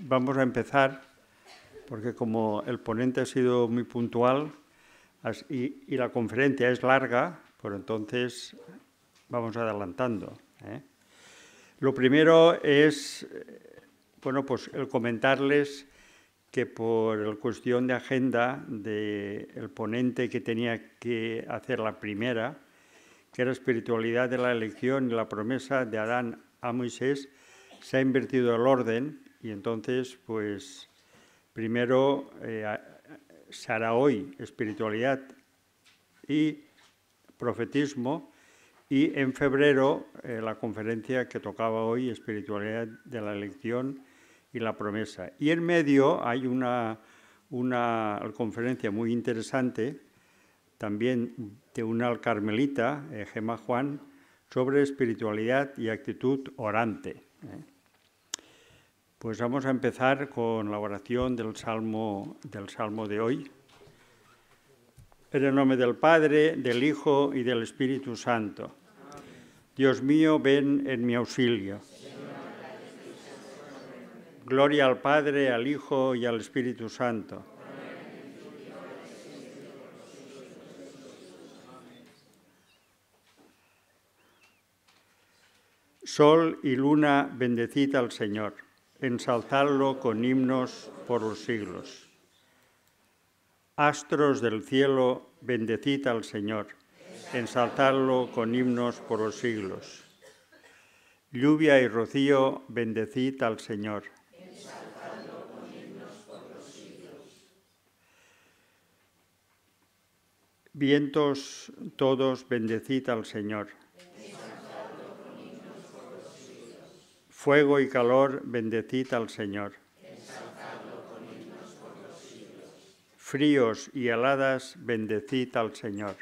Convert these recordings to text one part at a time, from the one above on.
Vamos a empezar, porque como el ponente ha sido muy puntual y, la conferencia es larga, por pues entonces vamos adelantando. ¿eh? Lo primero es, pues el comentarles que por cuestión de agenda del ponente que tenía que hacer la primera, que era espiritualidad de la elección y la promesa de Adán a Moisés, se ha invertido el orden y entonces, pues, primero eh, se hoy espiritualidad y profetismo y en febrero eh, la conferencia que tocaba hoy, espiritualidad de la elección y la promesa. Y en medio hay una, conferencia muy interesante, también de una carmelita, eh, Gema Gemma Juan, sobre espiritualidad y actitud orante. ¿eh? Pues vamos a empezar con la oración del Salmo, del Salmo de hoy. En el nombre del Padre, del Hijo y del Espíritu Santo. Dios mío, ven en mi auxilio. Gloria al Padre, al Hijo y al Espíritu Santo. Sol y luna, bendecida al Señor ensalzarlo con himnos por los siglos. Astros del cielo, bendecid al Señor, ensalzarlo con himnos por los siglos. Lluvia y rocío, bendecid al Señor. Con himnos por los siglos. Vientos todos, bendecid al Señor Fuego y calor, bendecid al Señor. Fríos y heladas, bendecid al Señor.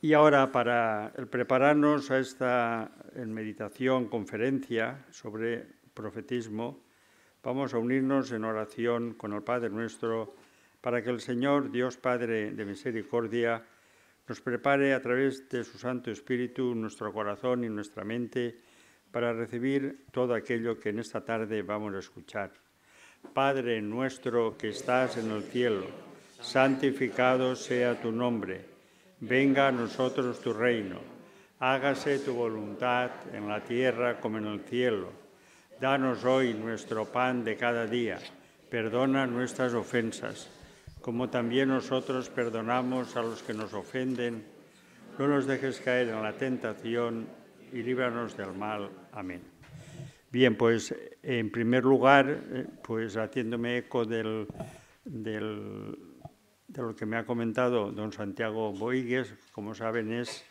Y ahora, para prepararnos a esta en meditación, conferencia sobre profetismo, vamos a unirnos en oración con el Padre nuestro para que el Señor, Dios Padre de misericordia, nos prepare a través de su Santo Espíritu nuestro corazón y nuestra mente para recibir todo aquello que en esta tarde vamos a escuchar. Padre nuestro que estás en el cielo, santificado sea tu nombre, venga a nosotros tu reino, hágase tu voluntad en la tierra como en el cielo. Danos hoy nuestro pan de cada día, perdona nuestras ofensas como también nosotros perdonamos a los que nos ofenden. No nos dejes caer en la tentación y líbranos del mal. Amén. Bien, pues en primer lugar, eh, pues haciéndome eco de lo que me ha comentado don Santiago Boigues, como saben es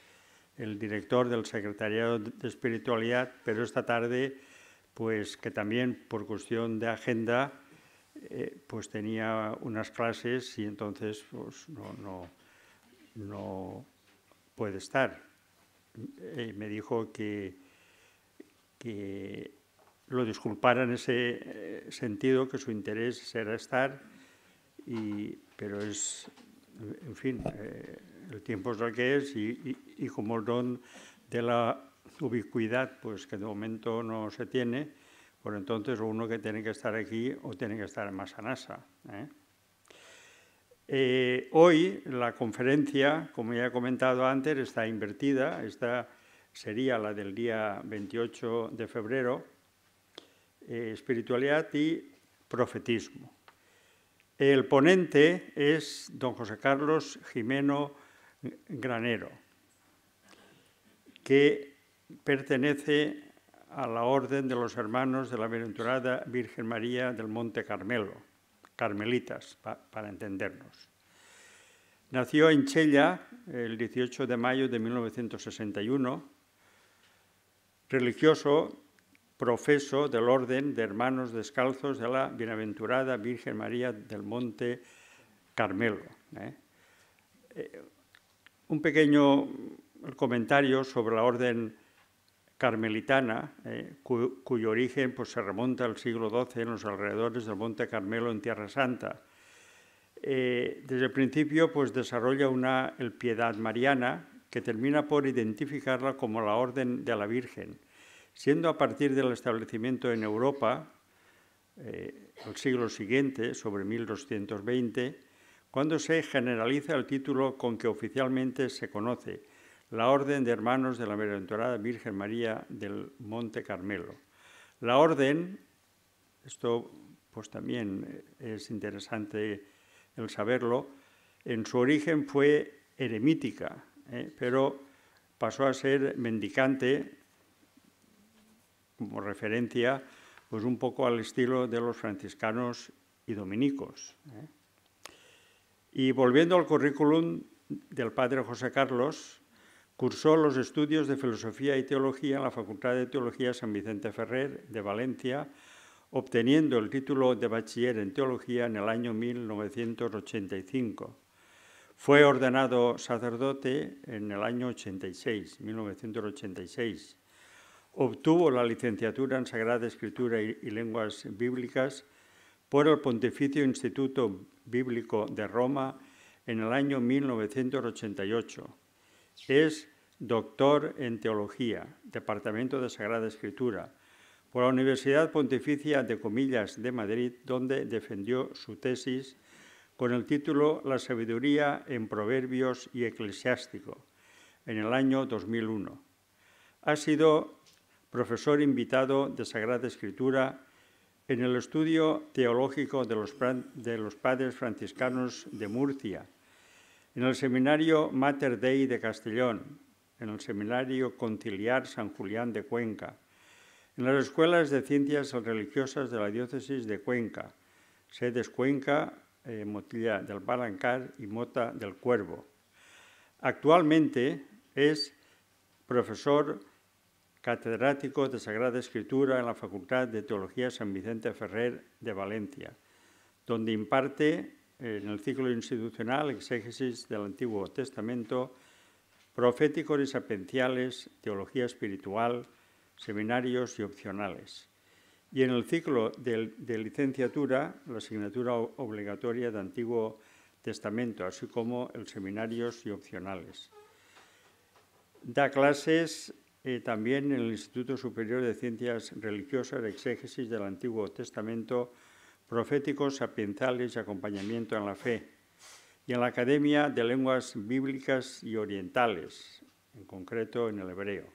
el director del Secretariado de Espiritualidad, pero esta tarde, pues que también por cuestión de agenda, eh, pues tenía unas clases y entonces pues, no, no, puede estar. Eh, me dijo que, lo disculpara en ese eh, sentido, que su interés era estar, y, pero es, en fin, el tiempo es lo que es y, y como el don de la ubicuidad, pues que de momento no se tiene, por entonces uno que tiene que estar aquí o tiene que estar en Masanasa. ¿eh? Eh, hoy la conferencia, como ya he comentado antes, está invertida. Esta sería la del día 28 de febrero, eh, espiritualidad y profetismo. El ponente es don José Carlos Jimeno Granero, que pertenece a la Orden de los Hermanos de la Bienaventurada Virgen María del Monte Carmelo, carmelitas, para entendernos. Nació en Chella el 18 de mayo de 1961, religioso, profeso del Orden de Hermanos Descalzos de la Bienaventurada Virgen María del Monte Carmelo. ¿eh? Eh, un pequeño comentario sobre la Orden carmelitana, eh, cuyo origen pues, se remonta al siglo XII en los alrededores del Monte Carmelo en Tierra Santa. Eh, desde el principio pues, desarrolla una el piedad mariana que termina por identificarla como la Orden de la Virgen, siendo a partir del establecimiento en Europa, eh, al siglo siguiente, sobre 1220, cuando se generaliza el título con que oficialmente se conoce, la Orden de Hermanos de la Bienaventurada Virgen María del Monte Carmelo. La Orden, esto pues también eh, es interesante el saberlo, en su origen fue eremítica, eh, pero pasó a ser mendicante como referencia pues un poco al estilo de los franciscanos y dominicos. Eh. Y volviendo al currículum del padre José Carlos, Cursó los estudios de Filosofía y Teología en la Facultad de Teología San Vicente Ferrer de Valencia, obteniendo el título de bachiller en Teología en el año 1985. Fue ordenado sacerdote en el año 86, 1986. Obtuvo la licenciatura en Sagrada Escritura y, y Lenguas Bíblicas por el Pontificio Instituto Bíblico de Roma en el año 1988. Es doctor en Teología, Departamento de Sagrada Escritura, por la Universidad Pontificia de Comillas de Madrid, donde defendió su tesis con el título La sabiduría en Proverbios y Eclesiástico, en el año 2001. Ha sido profesor invitado de Sagrada Escritura en el estudio teológico de los, de los padres franciscanos de Murcia en el seminario Mater Dei de Castellón, en el seminario Conciliar San Julián de Cuenca, en las escuelas de ciencias religiosas de la diócesis de Cuenca, sedes Cuenca, eh, Motilla del Balancar y Mota del Cuervo. Actualmente es profesor catedrático de Sagrada Escritura en la Facultad de Teología San Vicente Ferrer de Valencia, donde imparte en el ciclo institucional exégesis del Antiguo Testamento, proféticos y sapenciales, teología espiritual, seminarios y opcionales. Y en el ciclo de, licenciatura, la asignatura obligatoria de Antiguo Testamento, así como el seminarios y opcionales. Da clases eh, también en el Instituto Superior de Ciencias Religiosas, exégesis del Antiguo Testamento, proféticos, sapienciales y acompañamiento en la fe, y en la Academia de Lenguas Bíblicas y Orientales, en concreto en el hebreo.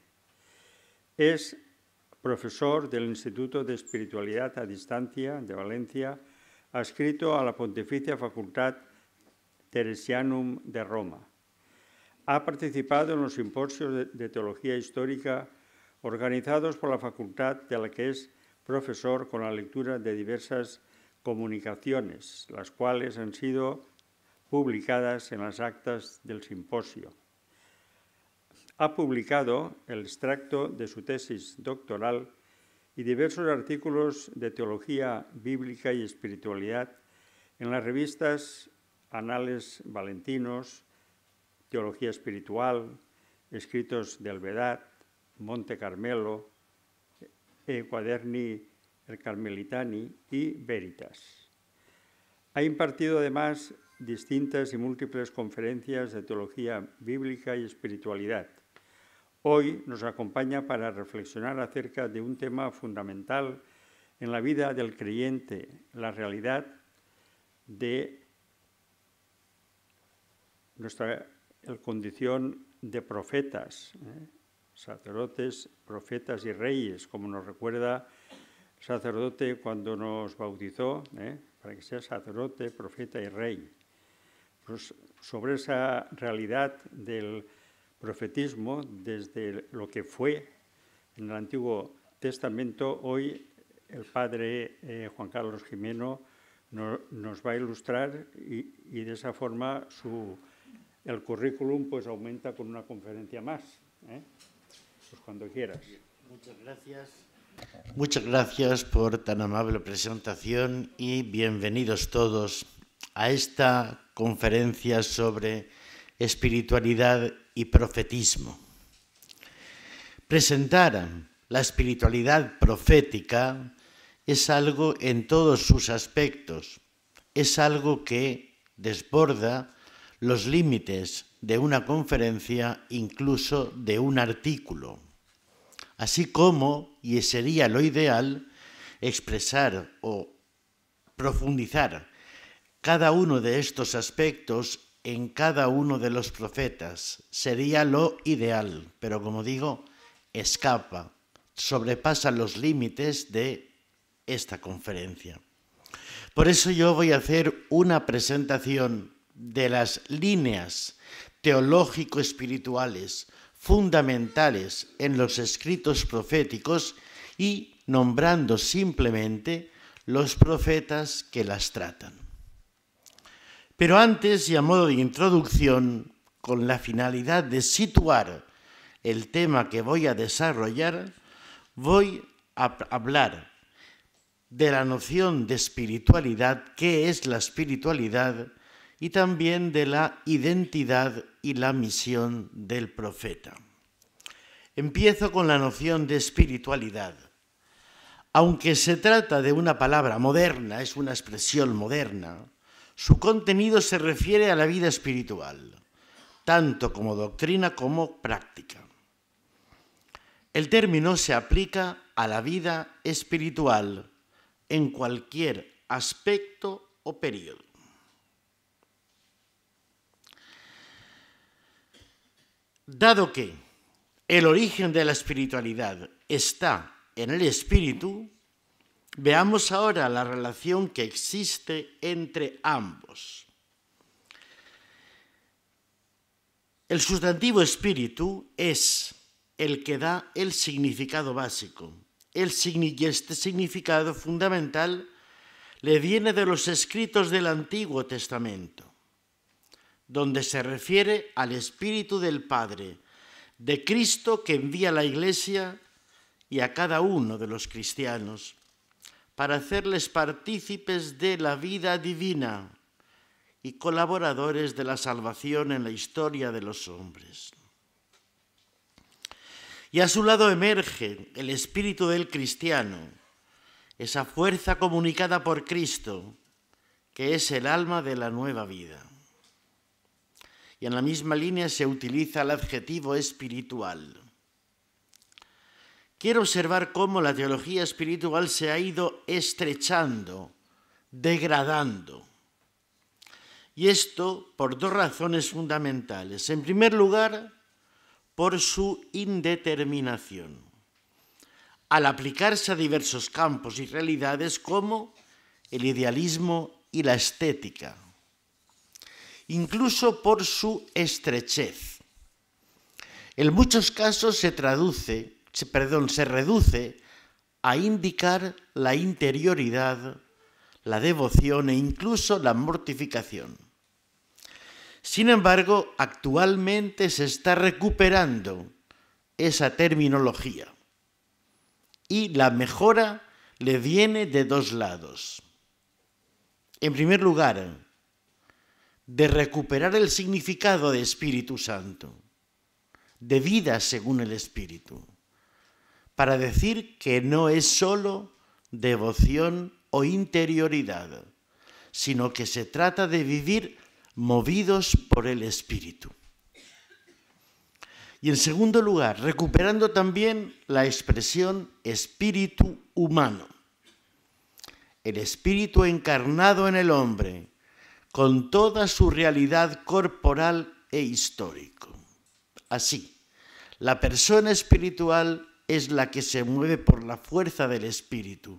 Es profesor del Instituto de Espiritualidad a Distancia de Valencia, adscrito a la Pontificia Facultad Teresianum de Roma. Ha participado en los simposios de teología histórica organizados por la facultad de la que es profesor con la lectura de diversas comunicaciones, las cuales han sido publicadas en las actas del simposio. Ha publicado el extracto de su tesis doctoral y diversos artículos de teología bíblica y espiritualidad en las revistas Anales Valentinos, Teología Espiritual, Escritos de Alvedad, Monte Carmelo, e Cuaderni el Carmelitani y Veritas. Ha impartido además distintas y múltiples conferencias de teología bíblica y espiritualidad. Hoy nos acompaña para reflexionar acerca de un tema fundamental en la vida del creyente, la realidad de nuestra condición de profetas, ¿eh? sacerdotes, profetas y reyes, como nos recuerda sacerdote cuando nos bautizó, ¿eh? para que sea sacerdote, profeta y rey. Pues sobre esa realidad del profetismo, desde lo que fue en el Antiguo Testamento, hoy el padre eh, Juan Carlos Jimeno nos va a ilustrar y, de esa forma el currículum pues aumenta con una conferencia más. ¿eh? Pues cuando quieras. Muchas gracias. Muchas gracias por tan amable presentación y bienvenidos todos a esta conferencia sobre espiritualidad y profetismo. Presentar la espiritualidad profética es algo en todos sus aspectos, es algo que desborda los límites de una conferencia, incluso de un artículo así como, y sería lo ideal, expresar o profundizar cada uno de estos aspectos en cada uno de los profetas. Sería lo ideal, pero como digo, escapa, sobrepasa los límites de esta conferencia. Por eso yo voy a hacer una presentación de las líneas teológico-espirituales fundamentales en los escritos proféticos y nombrando simplemente los profetas que las tratan. Pero antes, y a modo de introducción, con la finalidad de situar el tema que voy a desarrollar, voy a hablar de la noción de espiritualidad, qué es la espiritualidad y también de la identidad y la misión del profeta. Empiezo con la noción de espiritualidad. Aunque se trata de una palabra moderna, es una expresión moderna, su contenido se refiere a la vida espiritual, tanto como doctrina como práctica. El término se aplica a la vida espiritual en cualquier aspecto o periodo. Dado que el origen de la espiritualidad está en el espíritu, veamos ahora la relación que existe entre ambos. El sustantivo espíritu es el que da el significado básico. El, este significado fundamental le viene de los escritos del Antiguo Testamento donde se refiere al Espíritu del Padre, de Cristo que envía a la Iglesia y a cada uno de los cristianos, para hacerles partícipes de la vida divina y colaboradores de la salvación en la historia de los hombres. Y a su lado emerge el espíritu del cristiano, esa fuerza comunicada por Cristo, que es el alma de la nueva vida y en la misma línea se utiliza el adjetivo espiritual. Quiero observar cómo la teología espiritual se ha ido estrechando, degradando. Y esto por dos razones fundamentales. En primer lugar, por su indeterminación. Al aplicarse a diversos campos y realidades como el idealismo y la estética incluso por su estrechez. En muchos casos se traduce, perdón, se reduce a indicar la interioridad, la devoción e incluso la mortificación. Sin embargo, actualmente se está recuperando esa terminología y la mejora le viene de dos lados. En primer lugar, de recuperar el significado de Espíritu Santo, de vida según el Espíritu, para decir que no es sólo devoción o interioridad, sino que se trata de vivir movidos por el Espíritu. Y en segundo lugar, recuperando también la expresión espíritu humano, el espíritu encarnado en el hombre, con toda su realidad corporal e histórico. Así, la persona espiritual es la que se mueve por la fuerza del espíritu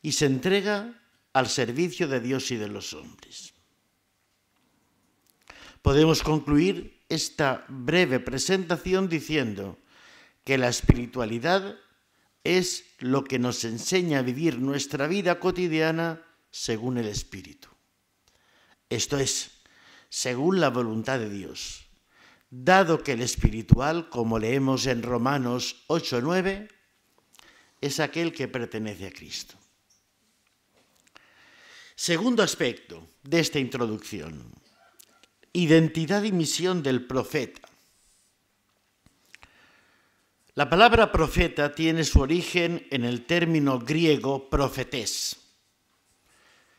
y se entrega al servicio de Dios y de los hombres. Podemos concluir esta breve presentación diciendo que la espiritualidad es lo que nos enseña a vivir nuestra vida cotidiana según el espíritu esto es, según la voluntad de Dios, dado que el espiritual, como leemos en Romanos 8-9, es aquel que pertenece a Cristo. Segundo aspecto de esta introducción, identidad y misión del profeta. La palabra profeta tiene su origen en el término griego profetés,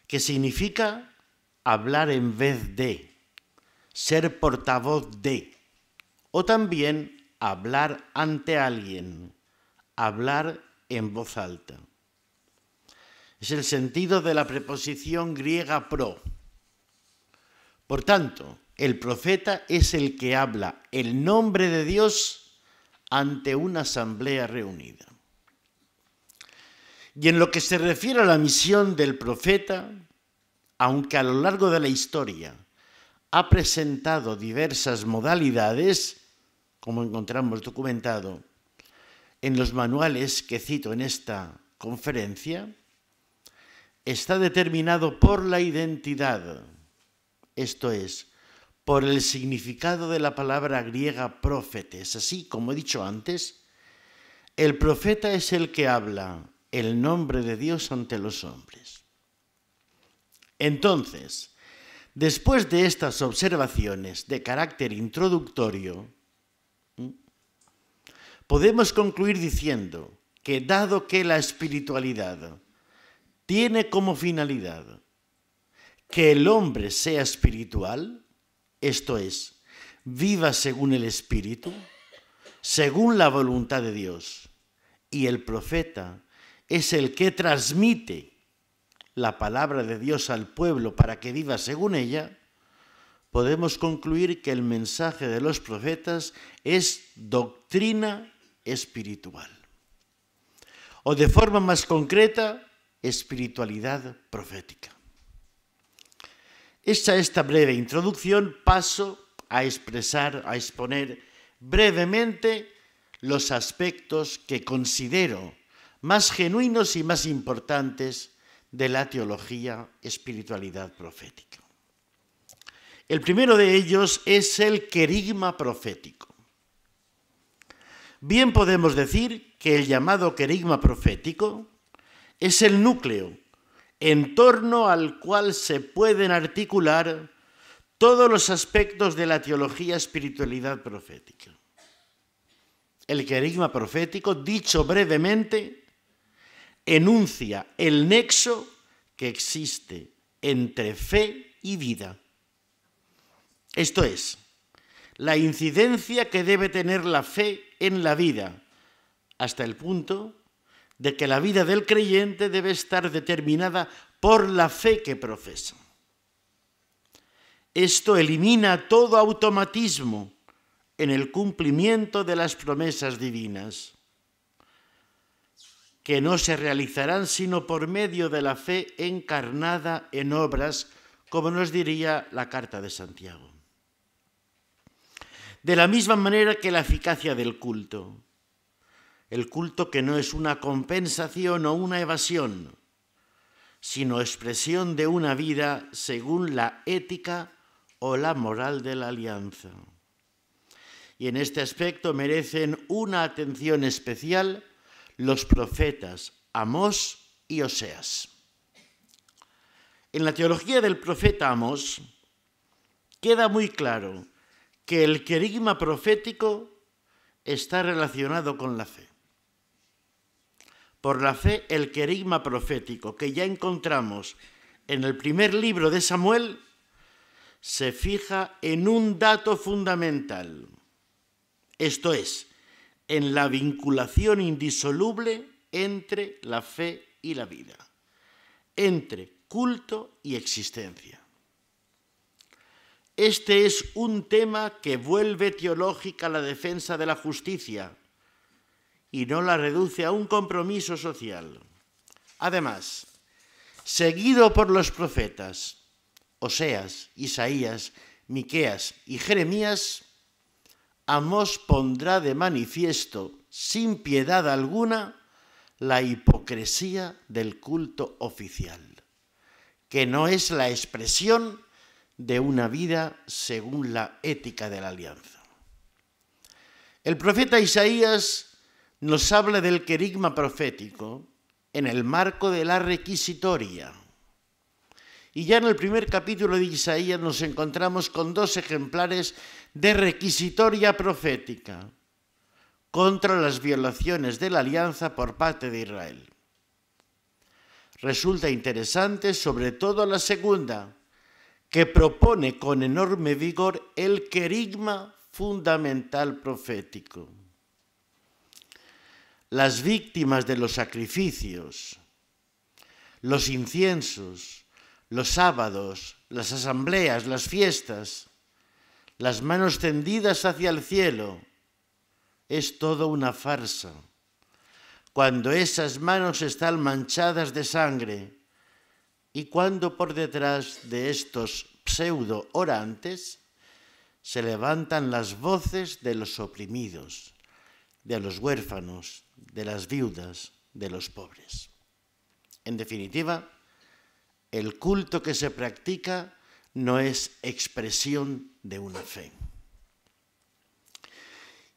que significa hablar en vez de, ser portavoz de, o también hablar ante alguien, hablar en voz alta. Es el sentido de la preposición griega pro. Por tanto, el profeta es el que habla el nombre de Dios ante una asamblea reunida. Y en lo que se refiere a la misión del profeta, aunque a lo largo de la historia ha presentado diversas modalidades, como encontramos documentado en los manuales que cito en esta conferencia, está determinado por la identidad, esto es, por el significado de la palabra griega profetes. Así, como he dicho antes, el profeta es el que habla el nombre de Dios ante los hombres. Entonces, después de estas observaciones de carácter introductorio, podemos concluir diciendo que dado que la espiritualidad tiene como finalidad que el hombre sea espiritual, esto es, viva según el Espíritu, según la voluntad de Dios, y el profeta es el que transmite la palabra de Dios al pueblo para que viva según ella, podemos concluir que el mensaje de los profetas es doctrina espiritual. O de forma más concreta, espiritualidad profética. esta breve introducción, paso a expresar, a exponer brevemente los aspectos que considero más genuinos y más importantes de la teología espiritualidad profética. El primero de ellos es el querigma profético. Bien podemos decir que el llamado querigma profético es el núcleo en torno al cual se pueden articular todos los aspectos de la teología espiritualidad profética. El querigma profético, dicho brevemente, enuncia el nexo que existe entre fe y vida. Esto es, la incidencia que debe tener la fe en la vida, hasta el punto de que la vida del creyente debe estar determinada por la fe que profesa. Esto elimina todo automatismo en el cumplimiento de las promesas divinas que no se realizarán sino por medio de la fe encarnada en obras, como nos diría la carta de Santiago. De la misma manera que la eficacia del culto, el culto que no es una compensación o una evasión, sino expresión de una vida según la ética o la moral de la alianza. Y en este aspecto merecen una atención especial los profetas Amós y Oseas. En la teología del profeta Amós queda muy claro que el querigma profético está relacionado con la fe. Por la fe, el querigma profético que ya encontramos en el primer libro de Samuel se fija en un dato fundamental. Esto es, en la vinculación indisoluble entre la fe y la vida, entre culto y existencia. Este es un tema que vuelve teológica la defensa de la justicia y no la reduce a un compromiso social. Además, seguido por los profetas, Oseas, Isaías, Miqueas y Jeremías, Amos pondrá de manifiesto, sin piedad alguna, la hipocresía del culto oficial, que no es la expresión de una vida según la ética de la alianza. El profeta Isaías nos habla del querigma profético en el marco de la requisitoria y ya en el primer capítulo de Isaías nos encontramos con dos ejemplares de requisitoria profética contra las violaciones de la alianza por parte de Israel. Resulta interesante sobre todo la segunda, que propone con enorme vigor el querigma fundamental profético. Las víctimas de los sacrificios, los inciensos, los sábados, las asambleas, las fiestas, las manos tendidas hacia el cielo. Es todo una farsa. Cuando esas manos están manchadas de sangre y cuando por detrás de estos pseudo orantes se levantan las voces de los oprimidos, de los huérfanos, de las viudas, de los pobres. En definitiva, el culto que se practica no es expresión de una fe.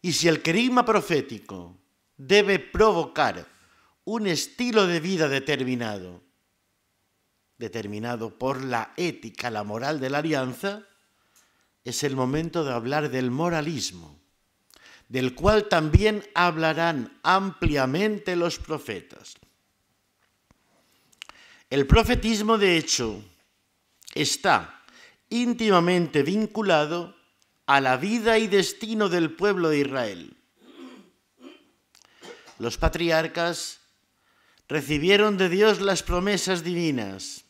Y si el querigma profético debe provocar un estilo de vida determinado, determinado por la ética, la moral de la alianza, es el momento de hablar del moralismo, del cual también hablarán ampliamente los profetas. El profetismo, de hecho, está íntimamente vinculado a la vida y destino del pueblo de Israel. Los patriarcas recibieron de Dios las promesas divinas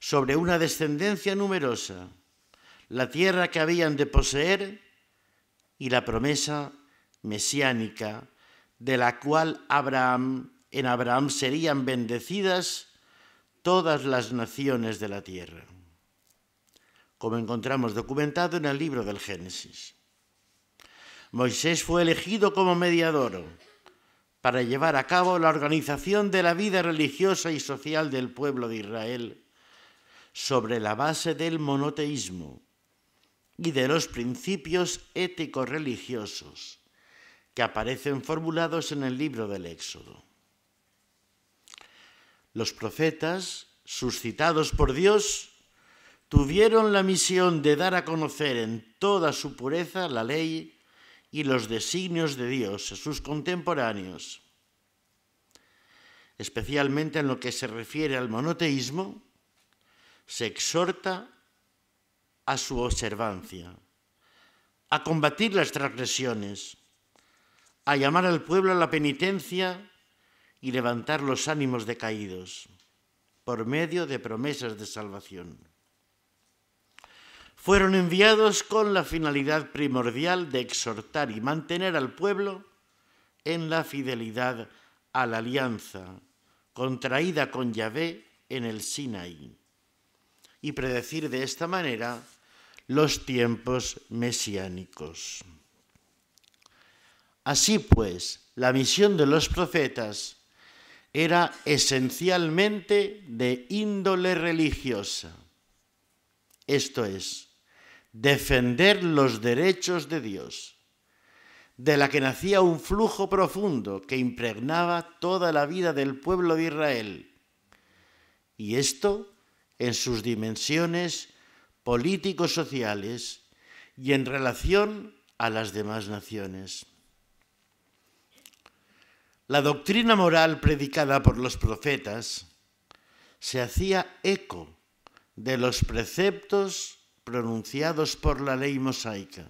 sobre una descendencia numerosa, la tierra que habían de poseer y la promesa mesiánica de la cual Abraham en Abraham serían bendecidas todas las naciones de la tierra, como encontramos documentado en el libro del Génesis. Moisés fue elegido como mediador para llevar a cabo la organización de la vida religiosa y social del pueblo de Israel sobre la base del monoteísmo y de los principios éticos religiosos que aparecen formulados en el libro del Éxodo. Los profetas, suscitados por Dios, tuvieron la misión de dar a conocer en toda su pureza la ley y los designios de Dios a sus contemporáneos, especialmente en lo que se refiere al monoteísmo, se exhorta a su observancia, a combatir las transgresiones, a llamar al pueblo a la penitencia y levantar los ánimos decaídos por medio de promesas de salvación. Fueron enviados con la finalidad primordial de exhortar y mantener al pueblo en la fidelidad a la alianza contraída con Yahvé en el Sinaí y predecir de esta manera los tiempos mesiánicos. Así pues, la misión de los profetas era esencialmente de índole religiosa, esto es, defender los derechos de Dios, de la que nacía un flujo profundo que impregnaba toda la vida del pueblo de Israel, y esto en sus dimensiones político-sociales y en relación a las demás naciones. La doctrina moral predicada por los profetas se hacía eco de los preceptos pronunciados por la ley mosaica,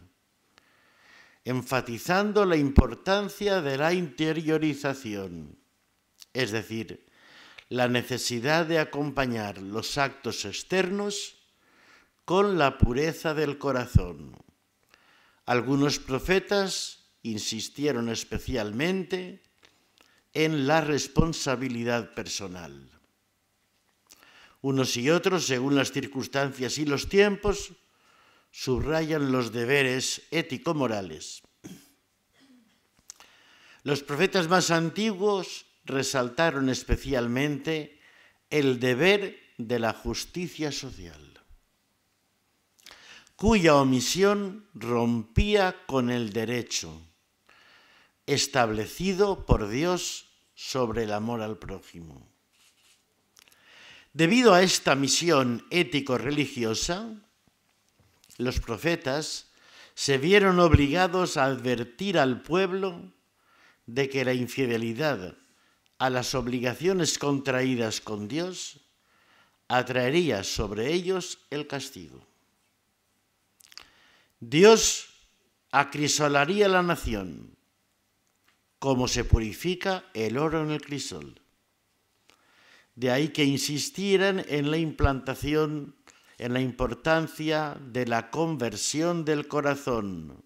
enfatizando la importancia de la interiorización, es decir, la necesidad de acompañar los actos externos con la pureza del corazón. Algunos profetas insistieron especialmente en la responsabilidad personal. Unos y otros, según las circunstancias y los tiempos, subrayan los deberes ético-morales. Los profetas más antiguos resaltaron especialmente el deber de la justicia social, cuya omisión rompía con el derecho establecido por Dios sobre el amor al prójimo. Debido a esta misión ético-religiosa, los profetas se vieron obligados a advertir al pueblo de que la infidelidad a las obligaciones contraídas con Dios atraería sobre ellos el castigo. Dios acrisolaría la nación como se purifica el oro en el crisol. De ahí que insistieran en la implantación, en la importancia de la conversión del corazón,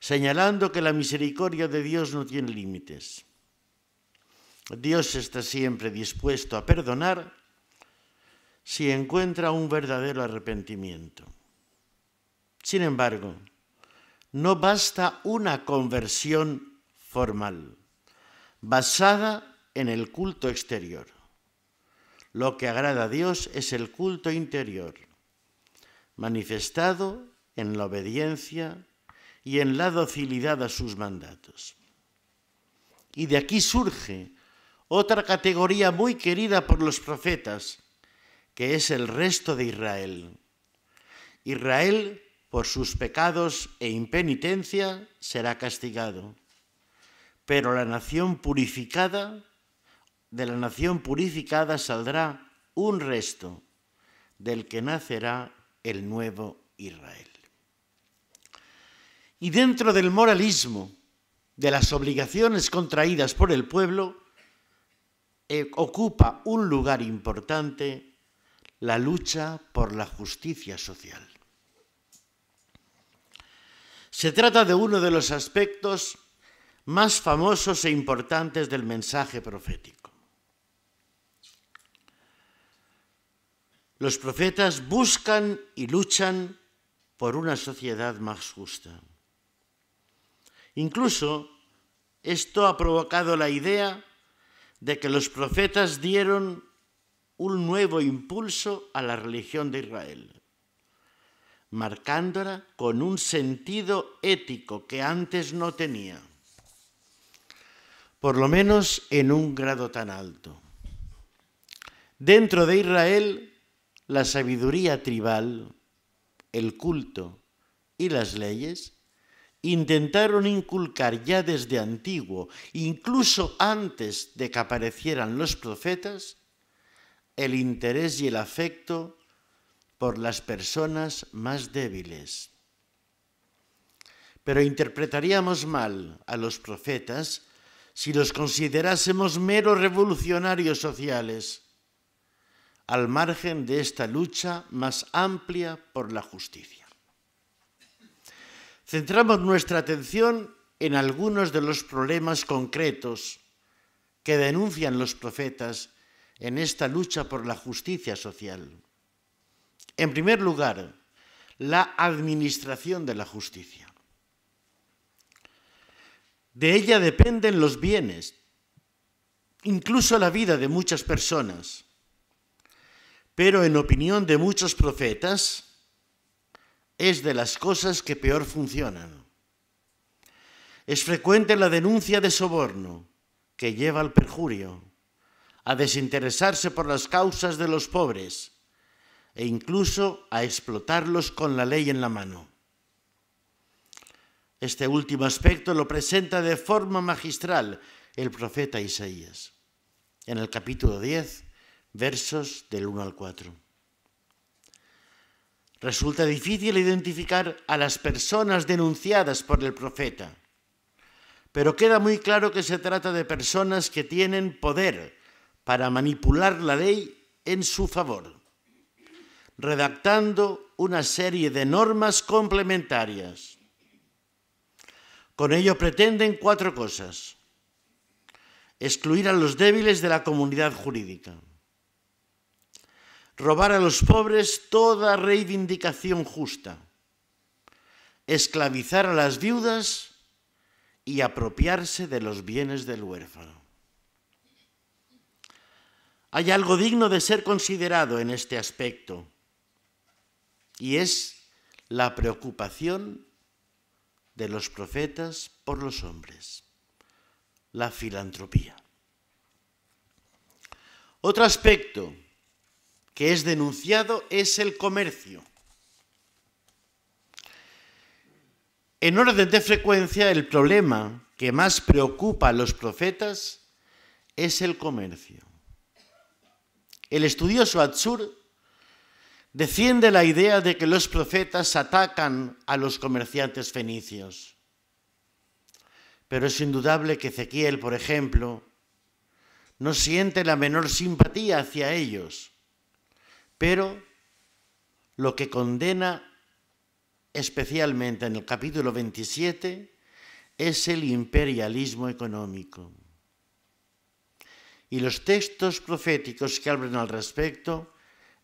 señalando que la misericordia de Dios no tiene límites. Dios está siempre dispuesto a perdonar si encuentra un verdadero arrepentimiento. Sin embargo, no basta una conversión formal, basada en el culto exterior. Lo que agrada a Dios es el culto interior, manifestado en la obediencia y en la docilidad a sus mandatos. Y de aquí surge otra categoría muy querida por los profetas, que es el resto de Israel. Israel, por sus pecados e impenitencia, será castigado pero la nación purificada, de la nación purificada saldrá un resto del que nacerá el nuevo Israel. Y dentro del moralismo, de las obligaciones contraídas por el pueblo, eh, ocupa un lugar importante la lucha por la justicia social. Se trata de uno de los aspectos más famosos e importantes del mensaje profético. Los profetas buscan y luchan por una sociedad más justa. Incluso esto ha provocado la idea de que los profetas dieron un nuevo impulso a la religión de Israel, marcándola con un sentido ético que antes no tenía por lo menos en un grado tan alto. Dentro de Israel, la sabiduría tribal, el culto y las leyes intentaron inculcar ya desde antiguo, incluso antes de que aparecieran los profetas, el interés y el afecto por las personas más débiles. Pero interpretaríamos mal a los profetas si los considerásemos meros revolucionarios sociales, al margen de esta lucha más amplia por la justicia. Centramos nuestra atención en algunos de los problemas concretos que denuncian los profetas en esta lucha por la justicia social. En primer lugar, la administración de la justicia. De ella dependen los bienes, incluso la vida de muchas personas. Pero en opinión de muchos profetas, es de las cosas que peor funcionan. Es frecuente la denuncia de soborno, que lleva al perjurio, a desinteresarse por las causas de los pobres e incluso a explotarlos con la ley en la mano. Este último aspecto lo presenta de forma magistral el profeta Isaías, en el capítulo 10, versos del 1 al 4. Resulta difícil identificar a las personas denunciadas por el profeta, pero queda muy claro que se trata de personas que tienen poder para manipular la ley en su favor, redactando una serie de normas complementarias con ello pretenden cuatro cosas. Excluir a los débiles de la comunidad jurídica. Robar a los pobres toda reivindicación justa. Esclavizar a las viudas y apropiarse de los bienes del huérfano. Hay algo digno de ser considerado en este aspecto y es la preocupación de los profetas por los hombres. La filantropía. Otro aspecto que es denunciado es el comercio. En orden de frecuencia, el problema que más preocupa a los profetas es el comercio. El estudioso Atsur defiende la idea de que los profetas atacan a los comerciantes fenicios. Pero es indudable que Ezequiel, por ejemplo, no siente la menor simpatía hacia ellos, pero lo que condena especialmente en el capítulo 27 es el imperialismo económico. Y los textos proféticos que hablan al respecto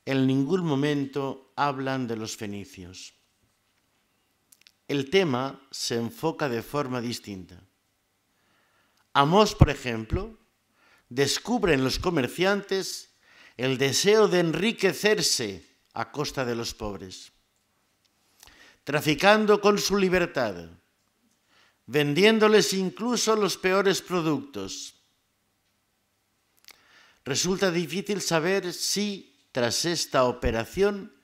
en ningún momento hablan de los fenicios. El tema se enfoca de forma distinta. Amós, por ejemplo, descubre en los comerciantes el deseo de enriquecerse a costa de los pobres, traficando con su libertad, vendiéndoles incluso los peores productos. Resulta difícil saber si tras esta operación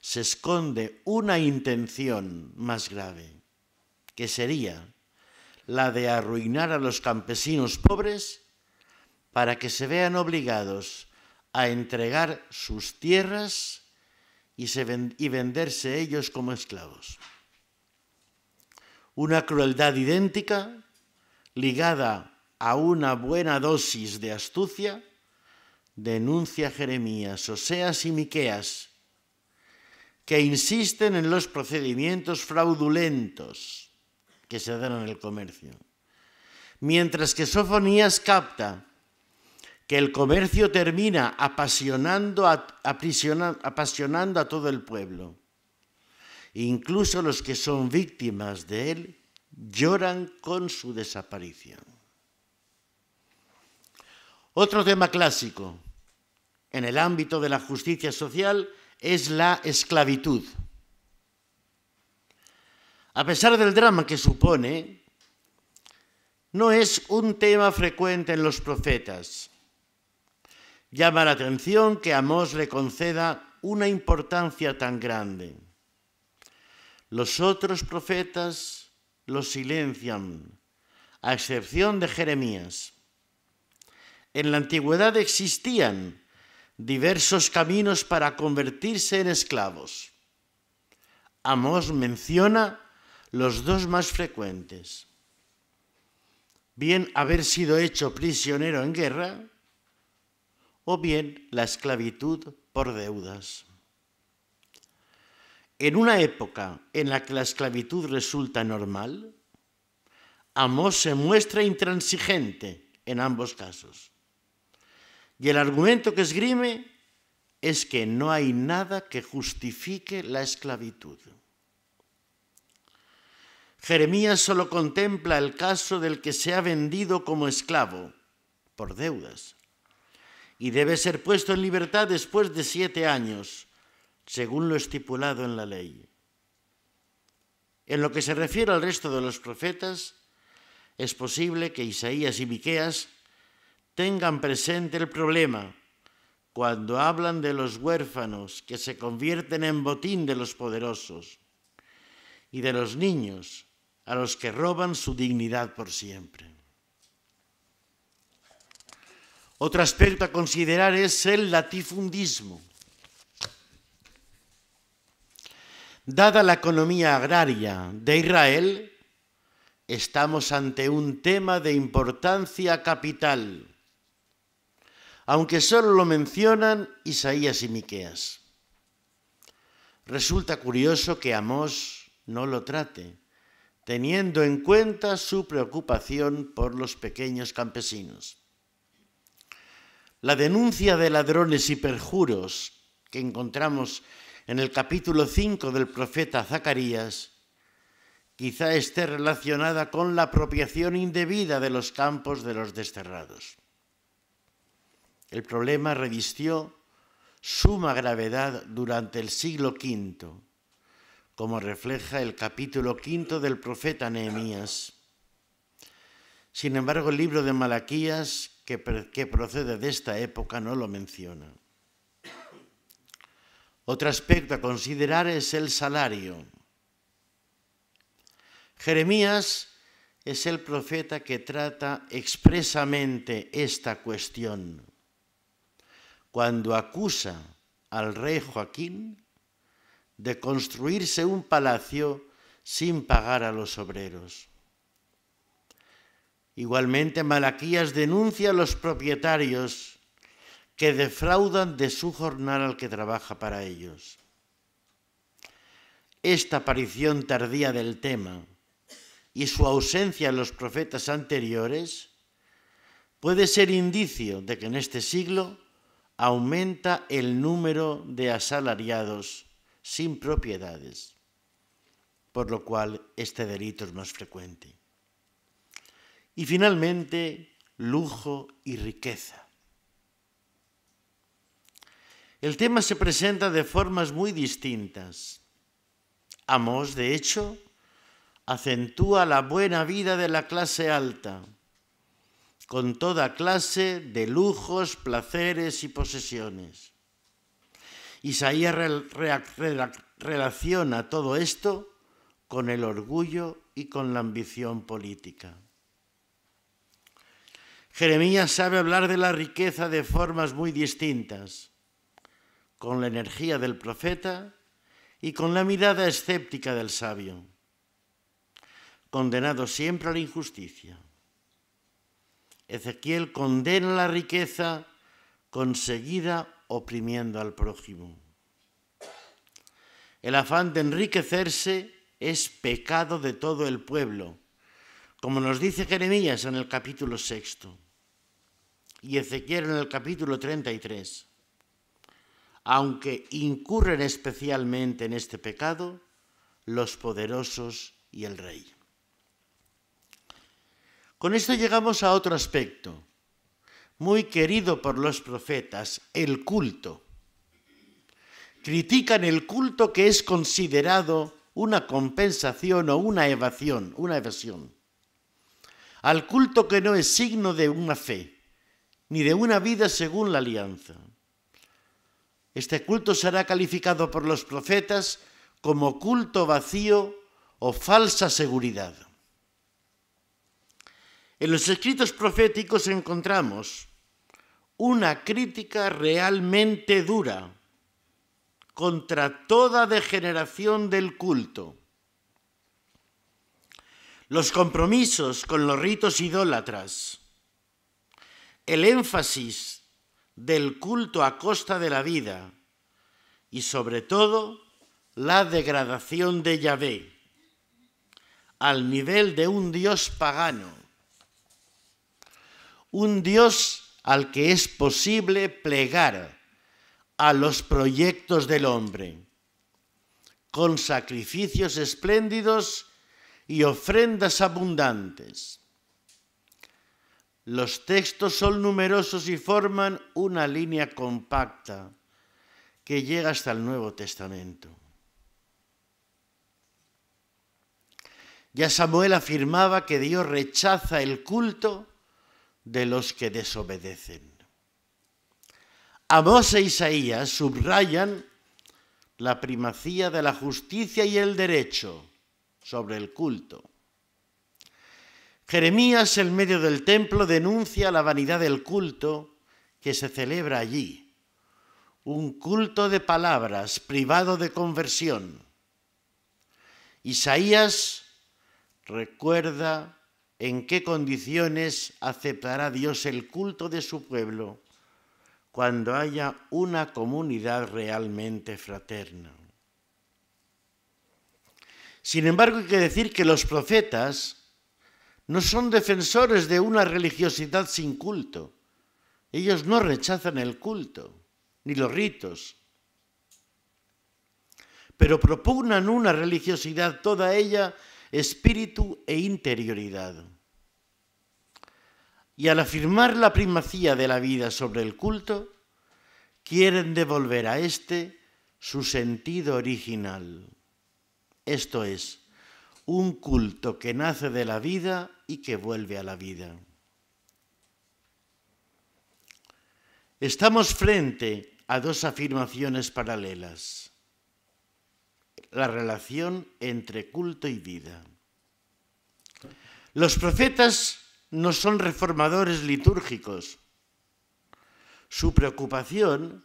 se esconde una intención más grave, que sería la de arruinar a los campesinos pobres para que se vean obligados a entregar sus tierras y, y venderse ellos como esclavos. Una crueldad idéntica ligada a una buena dosis de astucia denuncia Jeremías, Oseas y Miqueas, que insisten en los procedimientos fraudulentos que se dan en el comercio. Mientras que Sofonías capta que el comercio termina apasionando a, apasionando a todo el pueblo. Incluso los que son víctimas de él lloran con su desaparición. Otro tema clásico en el ámbito de la justicia social es la esclavitud. A pesar del drama que supone, no es un tema frecuente en los profetas. Llama la atención que Amós le conceda una importancia tan grande. Los otros profetas lo silencian, a excepción de Jeremías. En la antigüedad existían diversos caminos para convertirse en esclavos. Amos menciona los dos más frecuentes. Bien haber sido hecho prisionero en guerra o bien la esclavitud por deudas. En una época en la que la esclavitud resulta normal, Amos se muestra intransigente en ambos casos. Y el argumento que esgrime es que no hay nada que justifique la esclavitud. Jeremías solo contempla el caso del que se ha vendido como esclavo por deudas y debe ser puesto en libertad después de siete años, según lo estipulado en la ley. En lo que se refiere al resto de los profetas, es posible que Isaías y Miqueas tengan presente el problema cuando hablan de los huérfanos que se convierten en botín de los poderosos y de los niños a los que roban su dignidad por siempre. Otro aspecto a considerar es el latifundismo. Dada la economía agraria de Israel, estamos ante un tema de importancia capital aunque solo lo mencionan Isaías y Miqueas. Resulta curioso que Amós no lo trate, teniendo en cuenta su preocupación por los pequeños campesinos. La denuncia de ladrones y perjuros que encontramos en el capítulo 5 del profeta Zacarías quizá esté relacionada con la apropiación indebida de los campos de los desterrados el problema revistió suma gravedad durante el siglo V, como refleja el capítulo V del profeta Nehemías. Sin embargo, el libro de Malaquías, que, que procede de esta época, no lo menciona. Otro aspecto a considerar es el salario. Jeremías es el profeta que trata expresamente esta cuestión cuando acusa al rey Joaquín de construirse un palacio sin pagar a los obreros. Igualmente, Malaquías denuncia a los propietarios que defraudan de su jornal al que trabaja para ellos. Esta aparición tardía del tema y su ausencia en los profetas anteriores puede ser indicio de que en este siglo aumenta el número de asalariados sin propiedades, por lo cual este delito es más frecuente. Y finalmente, lujo y riqueza. El tema se presenta de formas muy distintas. Amos, de hecho, acentúa la buena vida de la clase alta con toda clase de lujos, placeres y posesiones. Isaías relaciona todo esto con el orgullo y con la ambición política. Jeremías sabe hablar de la riqueza de formas muy distintas, con la energía del profeta y con la mirada escéptica del sabio, condenado siempre a la injusticia. Ezequiel condena la riqueza conseguida oprimiendo al prójimo. El afán de enriquecerse es pecado de todo el pueblo, como nos dice Jeremías en el capítulo sexto y Ezequiel en el capítulo 33. Aunque incurren especialmente en este pecado los poderosos y el rey. Con esto llegamos a otro aspecto, muy querido por los profetas, el culto. Critican el culto que es considerado una compensación o una evasión, una evasión. Al culto que no es signo de una fe, ni de una vida según la alianza. Este culto será calificado por los profetas como culto vacío o falsa seguridad. En los escritos proféticos encontramos una crítica realmente dura contra toda degeneración del culto. Los compromisos con los ritos idólatras, el énfasis del culto a costa de la vida y sobre todo la degradación de Yahvé al nivel de un dios pagano un Dios al que es posible plegar a los proyectos del hombre, con sacrificios espléndidos y ofrendas abundantes. Los textos son numerosos y forman una línea compacta que llega hasta el Nuevo Testamento. Ya Samuel afirmaba que Dios rechaza el culto de los que desobedecen. Amós e Isaías subrayan la primacía de la justicia y el derecho sobre el culto. Jeremías, en medio del templo, denuncia la vanidad del culto que se celebra allí, un culto de palabras privado de conversión. Isaías recuerda en qué condiciones aceptará Dios el culto de su pueblo cuando haya una comunidad realmente fraterna. Sin embargo, hay que decir que los profetas no son defensores de una religiosidad sin culto. Ellos no rechazan el culto, ni los ritos, pero propugnan una religiosidad toda ella espíritu e interioridad. Y al afirmar la primacía de la vida sobre el culto, quieren devolver a éste su sentido original. Esto es, un culto que nace de la vida y que vuelve a la vida. Estamos frente a dos afirmaciones paralelas la relación entre culto y vida. Los profetas no son reformadores litúrgicos. Su preocupación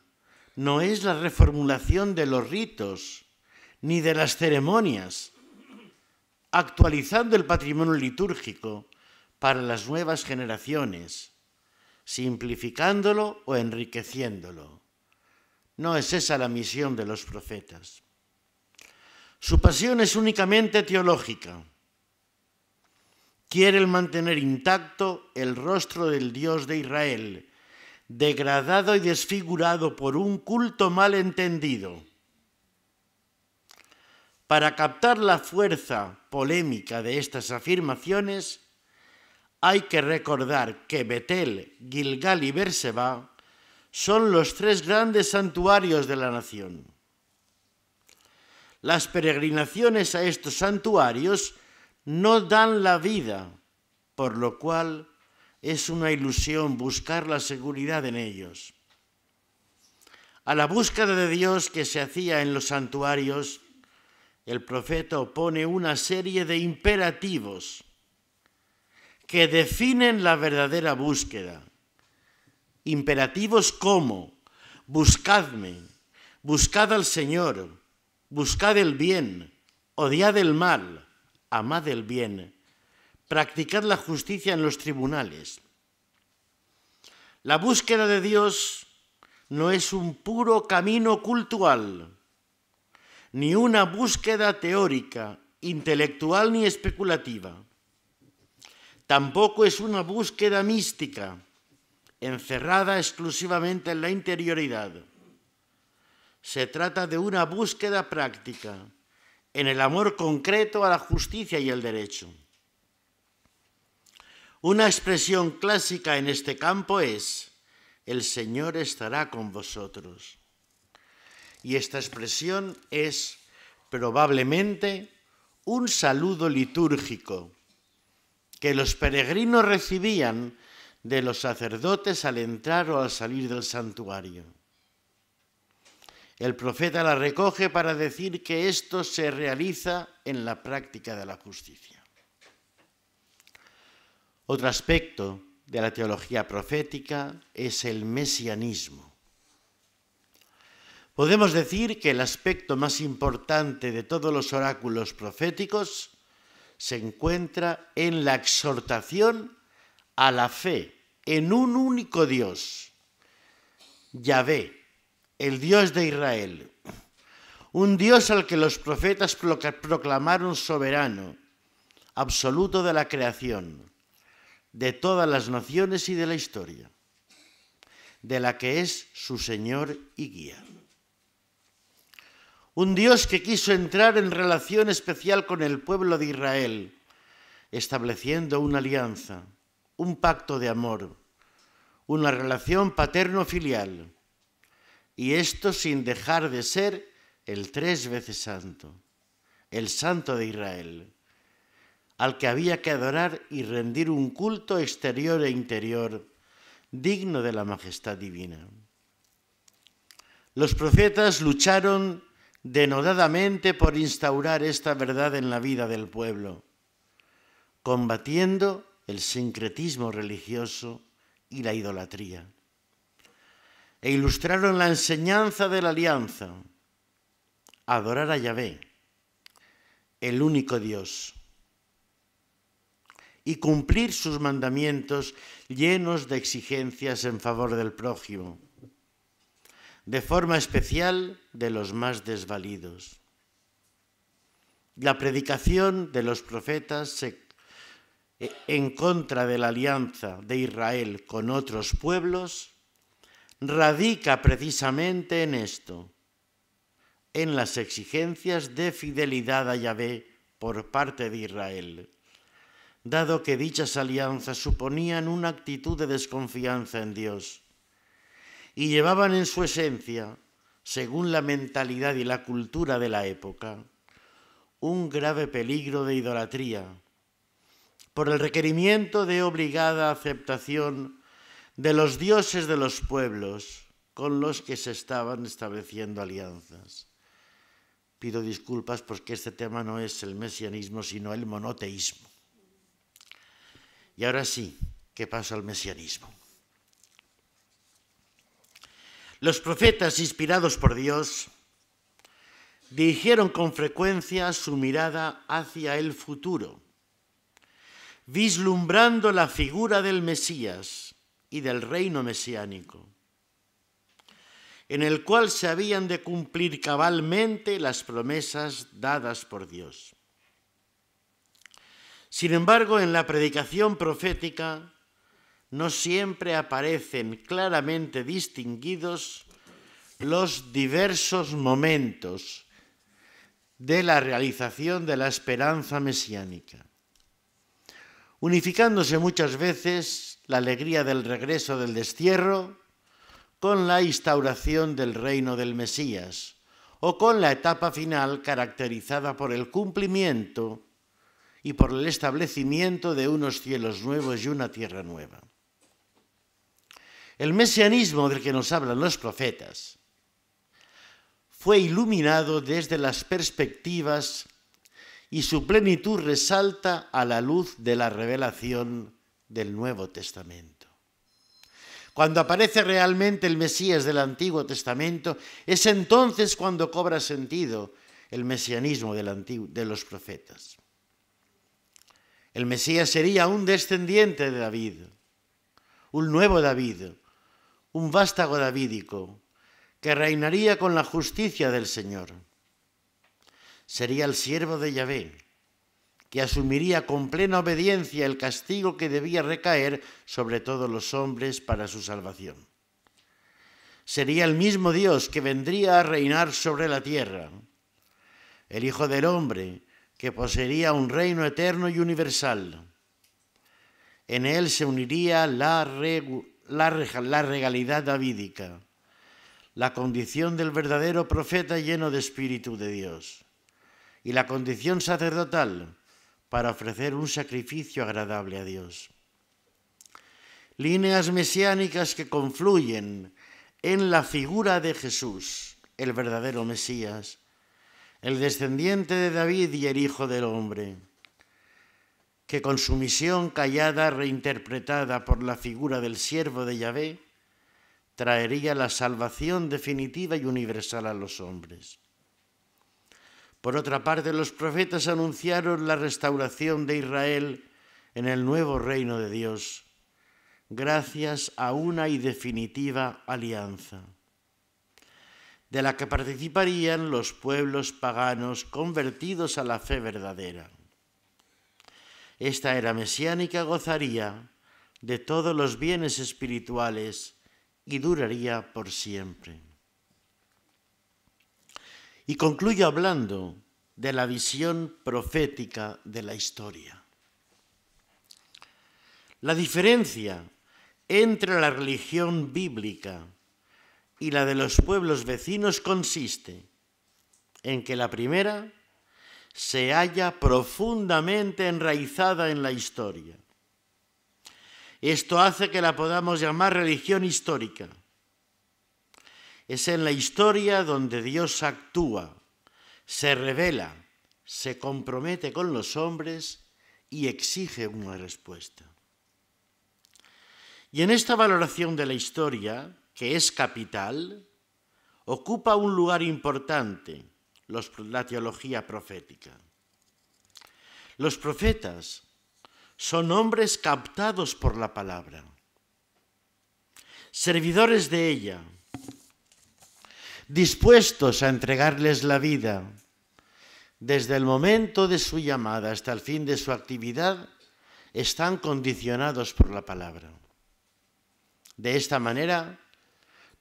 no es la reformulación de los ritos ni de las ceremonias, actualizando el patrimonio litúrgico para las nuevas generaciones, simplificándolo o enriqueciéndolo. No es esa la misión de los profetas. Su pasión es únicamente teológica. Quiere mantener intacto el rostro del Dios de Israel, degradado y desfigurado por un culto malentendido. Para captar la fuerza polémica de estas afirmaciones, hay que recordar que Betel, Gilgal y Berseba son los tres grandes santuarios de la nación las peregrinaciones a estos santuarios no dan la vida, por lo cual es una ilusión buscar la seguridad en ellos. A la búsqueda de Dios que se hacía en los santuarios, el profeta opone una serie de imperativos que definen la verdadera búsqueda. Imperativos como, buscadme, buscad al Señor, buscad el bien, odiad el mal, amad el bien, practicad la justicia en los tribunales. La búsqueda de Dios no es un puro camino cultural, ni una búsqueda teórica, intelectual ni especulativa. Tampoco es una búsqueda mística, encerrada exclusivamente en la interioridad se trata de una búsqueda práctica en el amor concreto a la justicia y el derecho. Una expresión clásica en este campo es, el Señor estará con vosotros. Y esta expresión es probablemente un saludo litúrgico que los peregrinos recibían de los sacerdotes al entrar o al salir del santuario. El profeta la recoge para decir que esto se realiza en la práctica de la justicia. Otro aspecto de la teología profética es el mesianismo. Podemos decir que el aspecto más importante de todos los oráculos proféticos se encuentra en la exhortación a la fe en un único Dios, Yahvé, el Dios de Israel, un Dios al que los profetas proclamaron soberano, absoluto de la creación, de todas las naciones y de la historia, de la que es su Señor y guía. Un Dios que quiso entrar en relación especial con el pueblo de Israel, estableciendo una alianza, un pacto de amor, una relación paterno-filial y esto sin dejar de ser el tres veces santo, el santo de Israel, al que había que adorar y rendir un culto exterior e interior digno de la majestad divina. Los profetas lucharon denodadamente por instaurar esta verdad en la vida del pueblo, combatiendo el sincretismo religioso y la idolatría e ilustraron la enseñanza de la alianza. Adorar a Yahvé, el único Dios, y cumplir sus mandamientos llenos de exigencias en favor del prójimo, de forma especial de los más desvalidos. La predicación de los profetas eh, en contra de la alianza de Israel con otros pueblos radica precisamente en esto, en las exigencias de fidelidad a Yahvé por parte de Israel, dado que dichas alianzas suponían una actitud de desconfianza en Dios y llevaban en su esencia, según la mentalidad y la cultura de la época, un grave peligro de idolatría por el requerimiento de obligada aceptación de los dioses de los pueblos con los que se estaban estableciendo alianzas. Pido disculpas porque este tema no es el mesianismo, sino el monoteísmo. Y ahora sí, ¿qué pasa al mesianismo? Los profetas inspirados por Dios dirigieron con frecuencia su mirada hacia el futuro, vislumbrando la figura del Mesías y del reino mesiánico, en el cual se habían de cumplir cabalmente las promesas dadas por Dios. Sin embargo, en la predicación profética no siempre aparecen claramente distinguidos los diversos momentos de la realización de la esperanza mesiánica, unificándose muchas veces la alegría del regreso del destierro con la instauración del reino del Mesías o con la etapa final caracterizada por el cumplimiento y por el establecimiento de unos cielos nuevos y una tierra nueva. El mesianismo del que nos hablan los profetas fue iluminado desde las perspectivas y su plenitud resalta a la luz de la revelación del Nuevo Testamento. Cuando aparece realmente el Mesías del Antiguo Testamento, es entonces cuando cobra sentido el mesianismo de los profetas. El Mesías sería un descendiente de David, un nuevo David, un vástago davídico, que reinaría con la justicia del Señor. Sería el siervo de Yahvé, y asumiría con plena obediencia el castigo que debía recaer sobre todos los hombres para su salvación. Sería el mismo Dios que vendría a reinar sobre la tierra, el Hijo del Hombre, que poseería un reino eterno y universal. En él se uniría la, la regalidad davídica, la condición del verdadero profeta lleno de Espíritu de Dios y la condición sacerdotal para ofrecer un sacrificio agradable a Dios. Líneas mesiánicas que confluyen en la figura de Jesús, el verdadero Mesías, el descendiente de David y el Hijo del Hombre, que con su misión callada reinterpretada por la figura del siervo de Yahvé, traería la salvación definitiva y universal a los hombres. Por otra parte, los profetas anunciaron la restauración de Israel en el nuevo reino de Dios, gracias a una y definitiva alianza, de la que participarían los pueblos paganos convertidos a la fe verdadera. Esta era mesiánica gozaría de todos los bienes espirituales y duraría por siempre. Y concluyo hablando de la visión profética de la historia. La diferencia entre la religión bíblica y la de los pueblos vecinos consiste en que la primera se halla profundamente enraizada en la historia. Esto hace que la podamos llamar religión histórica es en la historia donde Dios actúa, se revela, se compromete con los hombres y exige una respuesta. Y en esta valoración de la historia, que es capital, ocupa un lugar importante la teología profética. Los profetas son hombres captados por la palabra, servidores de ella, dispuestos a entregarles la vida. Desde el momento de su llamada hasta el fin de su actividad, están condicionados por la palabra. De esta manera,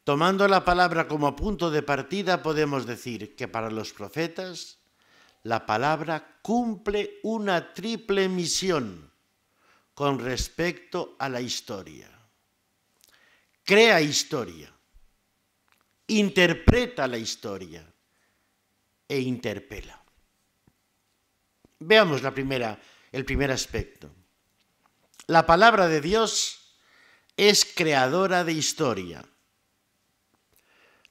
tomando la palabra como punto de partida, podemos decir que para los profetas, la palabra cumple una triple misión con respecto a la historia. Crea historia, interpreta la historia e interpela. Veamos la primera, el primer aspecto. La palabra de Dios es creadora de historia.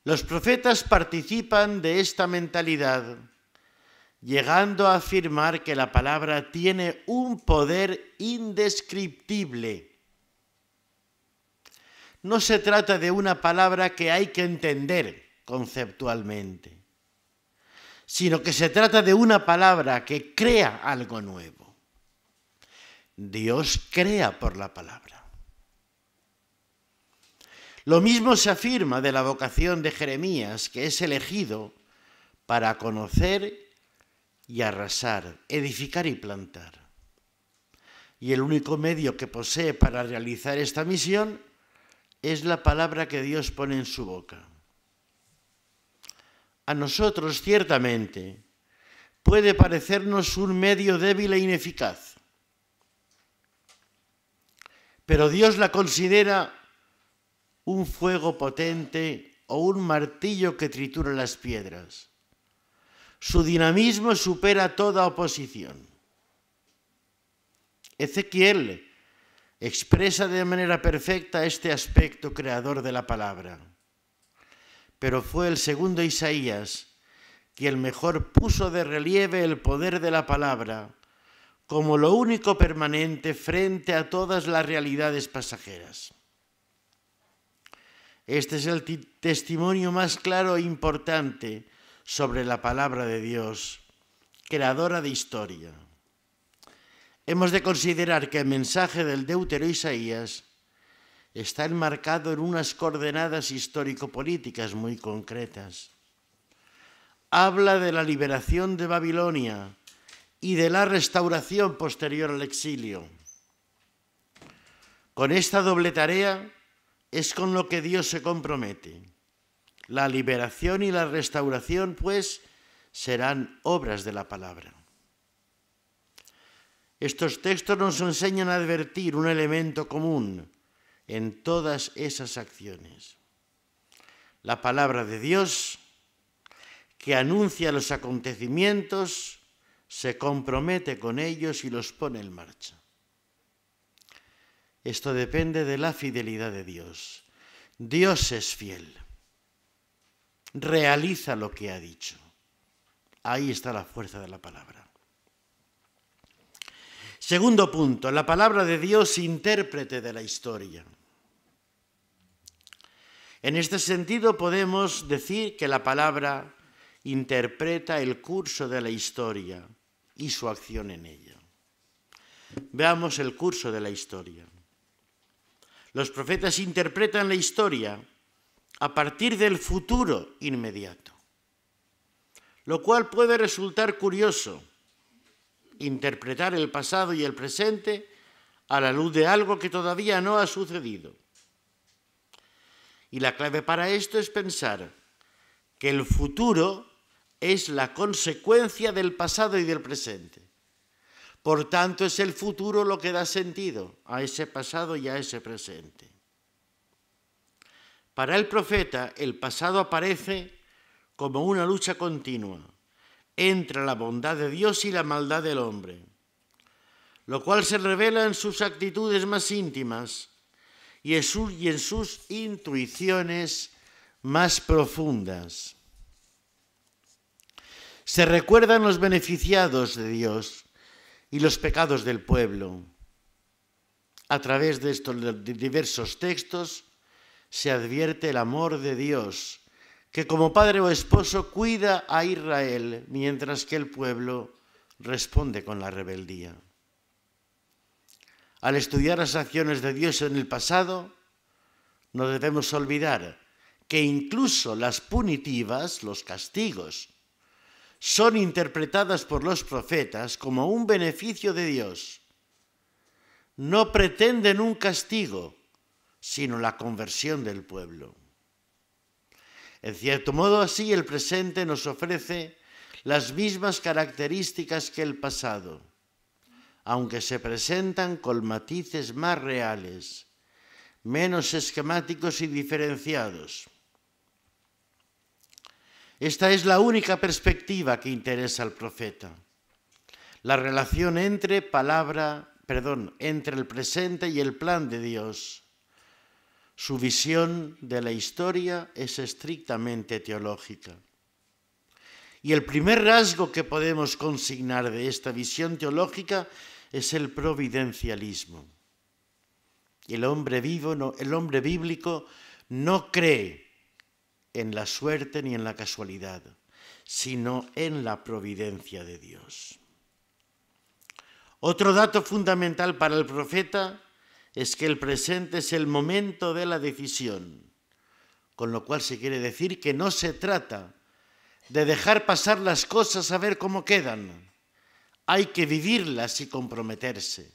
Los profetas participan de esta mentalidad, llegando a afirmar que la palabra tiene un poder indescriptible no se trata de una palabra que hay que entender conceptualmente, sino que se trata de una palabra que crea algo nuevo. Dios crea por la palabra. Lo mismo se afirma de la vocación de Jeremías, que es elegido para conocer y arrasar, edificar y plantar. Y el único medio que posee para realizar esta misión es la palabra que Dios pone en su boca. A nosotros, ciertamente, puede parecernos un medio débil e ineficaz, pero Dios la considera un fuego potente o un martillo que tritura las piedras. Su dinamismo supera toda oposición. Ezequiel expresa de manera perfecta este aspecto creador de la palabra. Pero fue el segundo Isaías quien mejor puso de relieve el poder de la palabra como lo único permanente frente a todas las realidades pasajeras. Este es el testimonio más claro e importante sobre la palabra de Dios, creadora de historia hemos de considerar que el mensaje del Deutero Isaías está enmarcado en unas coordenadas histórico-políticas muy concretas. Habla de la liberación de Babilonia y de la restauración posterior al exilio. Con esta doble tarea es con lo que Dios se compromete. La liberación y la restauración, pues, serán obras de la palabra. Estos textos nos enseñan a advertir un elemento común en todas esas acciones. La palabra de Dios, que anuncia los acontecimientos, se compromete con ellos y los pone en marcha. Esto depende de la fidelidad de Dios. Dios es fiel. Realiza lo que ha dicho. Ahí está la fuerza de la palabra. Segundo punto, la palabra de Dios intérprete de la historia. En este sentido podemos decir que la palabra interpreta el curso de la historia y su acción en ella. Veamos el curso de la historia. Los profetas interpretan la historia a partir del futuro inmediato, lo cual puede resultar curioso interpretar el pasado y el presente a la luz de algo que todavía no ha sucedido. Y la clave para esto es pensar que el futuro es la consecuencia del pasado y del presente. Por tanto, es el futuro lo que da sentido a ese pasado y a ese presente. Para el profeta, el pasado aparece como una lucha continua, entre la bondad de Dios y la maldad del hombre, lo cual se revela en sus actitudes más íntimas y en sus, en sus intuiciones más profundas. Se recuerdan los beneficiados de Dios y los pecados del pueblo. A través de estos diversos textos se advierte el amor de Dios que como padre o esposo cuida a Israel mientras que el pueblo responde con la rebeldía. Al estudiar las acciones de Dios en el pasado, no debemos olvidar que incluso las punitivas, los castigos, son interpretadas por los profetas como un beneficio de Dios. No pretenden un castigo, sino la conversión del pueblo. En cierto modo, así el presente nos ofrece las mismas características que el pasado, aunque se presentan con matices más reales, menos esquemáticos y diferenciados. Esta es la única perspectiva que interesa al profeta. La relación entre palabra, perdón, entre el presente y el plan de Dios su visión de la historia es estrictamente teológica. Y el primer rasgo que podemos consignar de esta visión teológica es el providencialismo. El hombre vivo, el hombre bíblico no cree en la suerte ni en la casualidad, sino en la providencia de Dios. Otro dato fundamental para el profeta es que el presente es el momento de la decisión, con lo cual se quiere decir que no se trata de dejar pasar las cosas a ver cómo quedan, hay que vivirlas y comprometerse,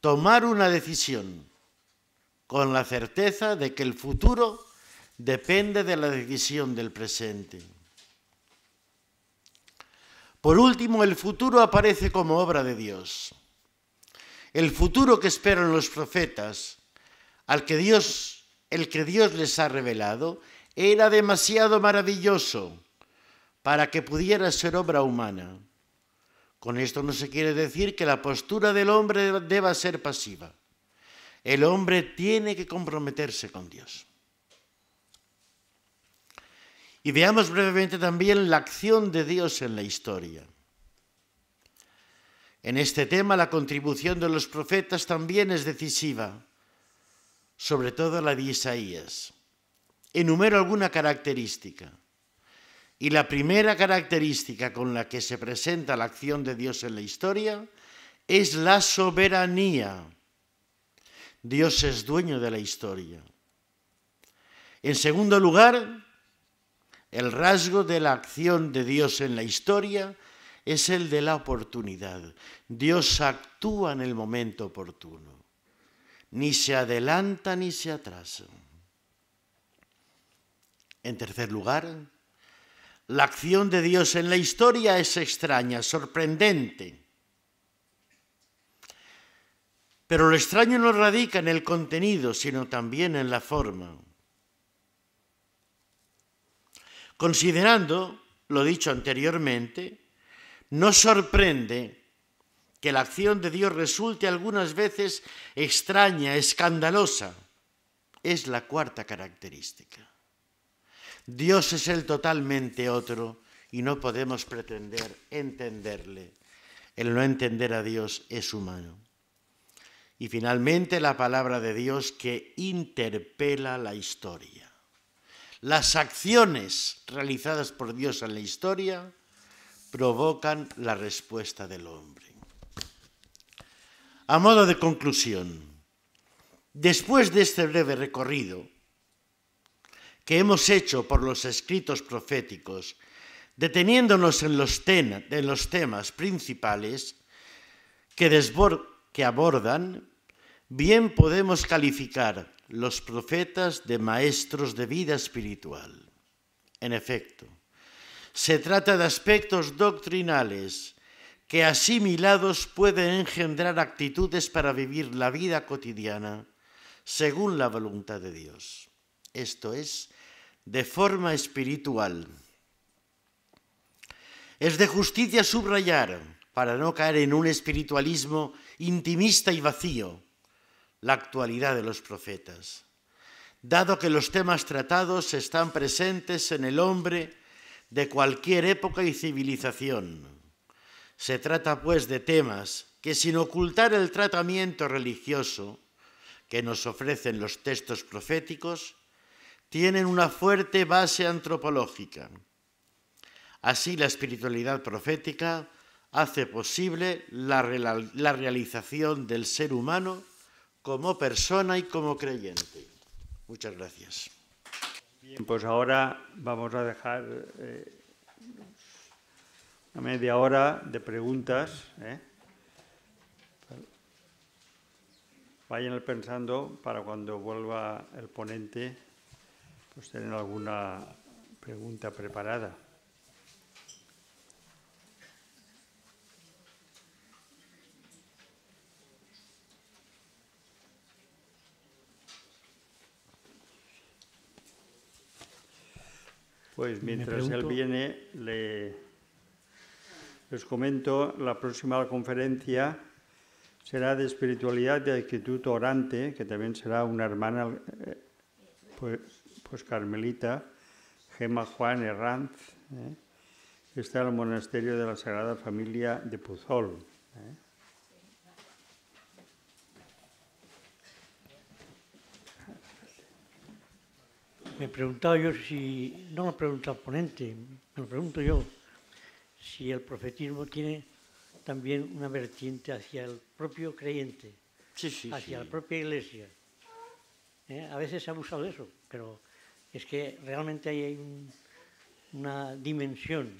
tomar una decisión con la certeza de que el futuro depende de la decisión del presente. Por último, el futuro aparece como obra de Dios el futuro que esperan los profetas, al que Dios, el que Dios les ha revelado, era demasiado maravilloso para que pudiera ser obra humana. Con esto no se quiere decir que la postura del hombre deba ser pasiva. El hombre tiene que comprometerse con Dios. Y veamos brevemente también la acción de Dios en la historia. En este tema la contribución de los profetas también es decisiva, sobre todo la de Isaías. Enumero alguna característica. Y la primera característica con la que se presenta la acción de Dios en la historia es la soberanía. Dios es dueño de la historia. En segundo lugar, el rasgo de la acción de Dios en la historia es el de la oportunidad. Dios actúa en el momento oportuno. Ni se adelanta ni se atrasa. En tercer lugar, la acción de Dios en la historia es extraña, sorprendente. Pero lo extraño no radica en el contenido, sino también en la forma. Considerando lo dicho anteriormente, no sorprende que la acción de Dios resulte algunas veces extraña, escandalosa. Es la cuarta característica. Dios es el totalmente otro y no podemos pretender entenderle. El no entender a Dios es humano. Y finalmente la palabra de Dios que interpela la historia. Las acciones realizadas por Dios en la historia provocan la respuesta del hombre. A modo de conclusión, después de este breve recorrido que hemos hecho por los escritos proféticos, deteniéndonos en los, temas principales que, que abordan, bien podemos calificar los profetas de maestros de vida espiritual. En efecto, se trata de aspectos doctrinales que asimilados pueden engendrar actitudes para vivir la vida cotidiana según la voluntad de Dios. Esto es, de forma espiritual. Es de justicia subrayar, para no caer en un espiritualismo intimista y vacío, la actualidad de los profetas, dado que los temas tratados están presentes en el hombre, de cualquier época y civilización. Se trata, pues, de temas que, sin ocultar el tratamiento religioso que nos ofrecen los textos proféticos, tienen una fuerte base antropológica. Así, la espiritualidad profética hace posible la, realización del ser humano como persona y como creyente. Muchas gracias pues ahora vamos a dejar eh, una media hora de preguntas. ¿eh? Vayan pensando para cuando vuelva el ponente, pues tener alguna pregunta preparada. Pues mientras él viene, le, les comento, la próxima conferencia será de espiritualidad de Instituto Orante, que también será una hermana, eh, pues, pues, carmelita, Gema Juan Herranz, eh, que está en el Monasterio de la Sagrada Familia de Puzol. Eh. me preguntaba yo si, no me pregunta el ponente, me lo pregunto yo, si el profetismo tiene también una vertiente hacia el propio creyente, hacia la propia iglesia. ¿eh? A veces se ha abusado de eso, pero es que realmente ahí hay una dimensión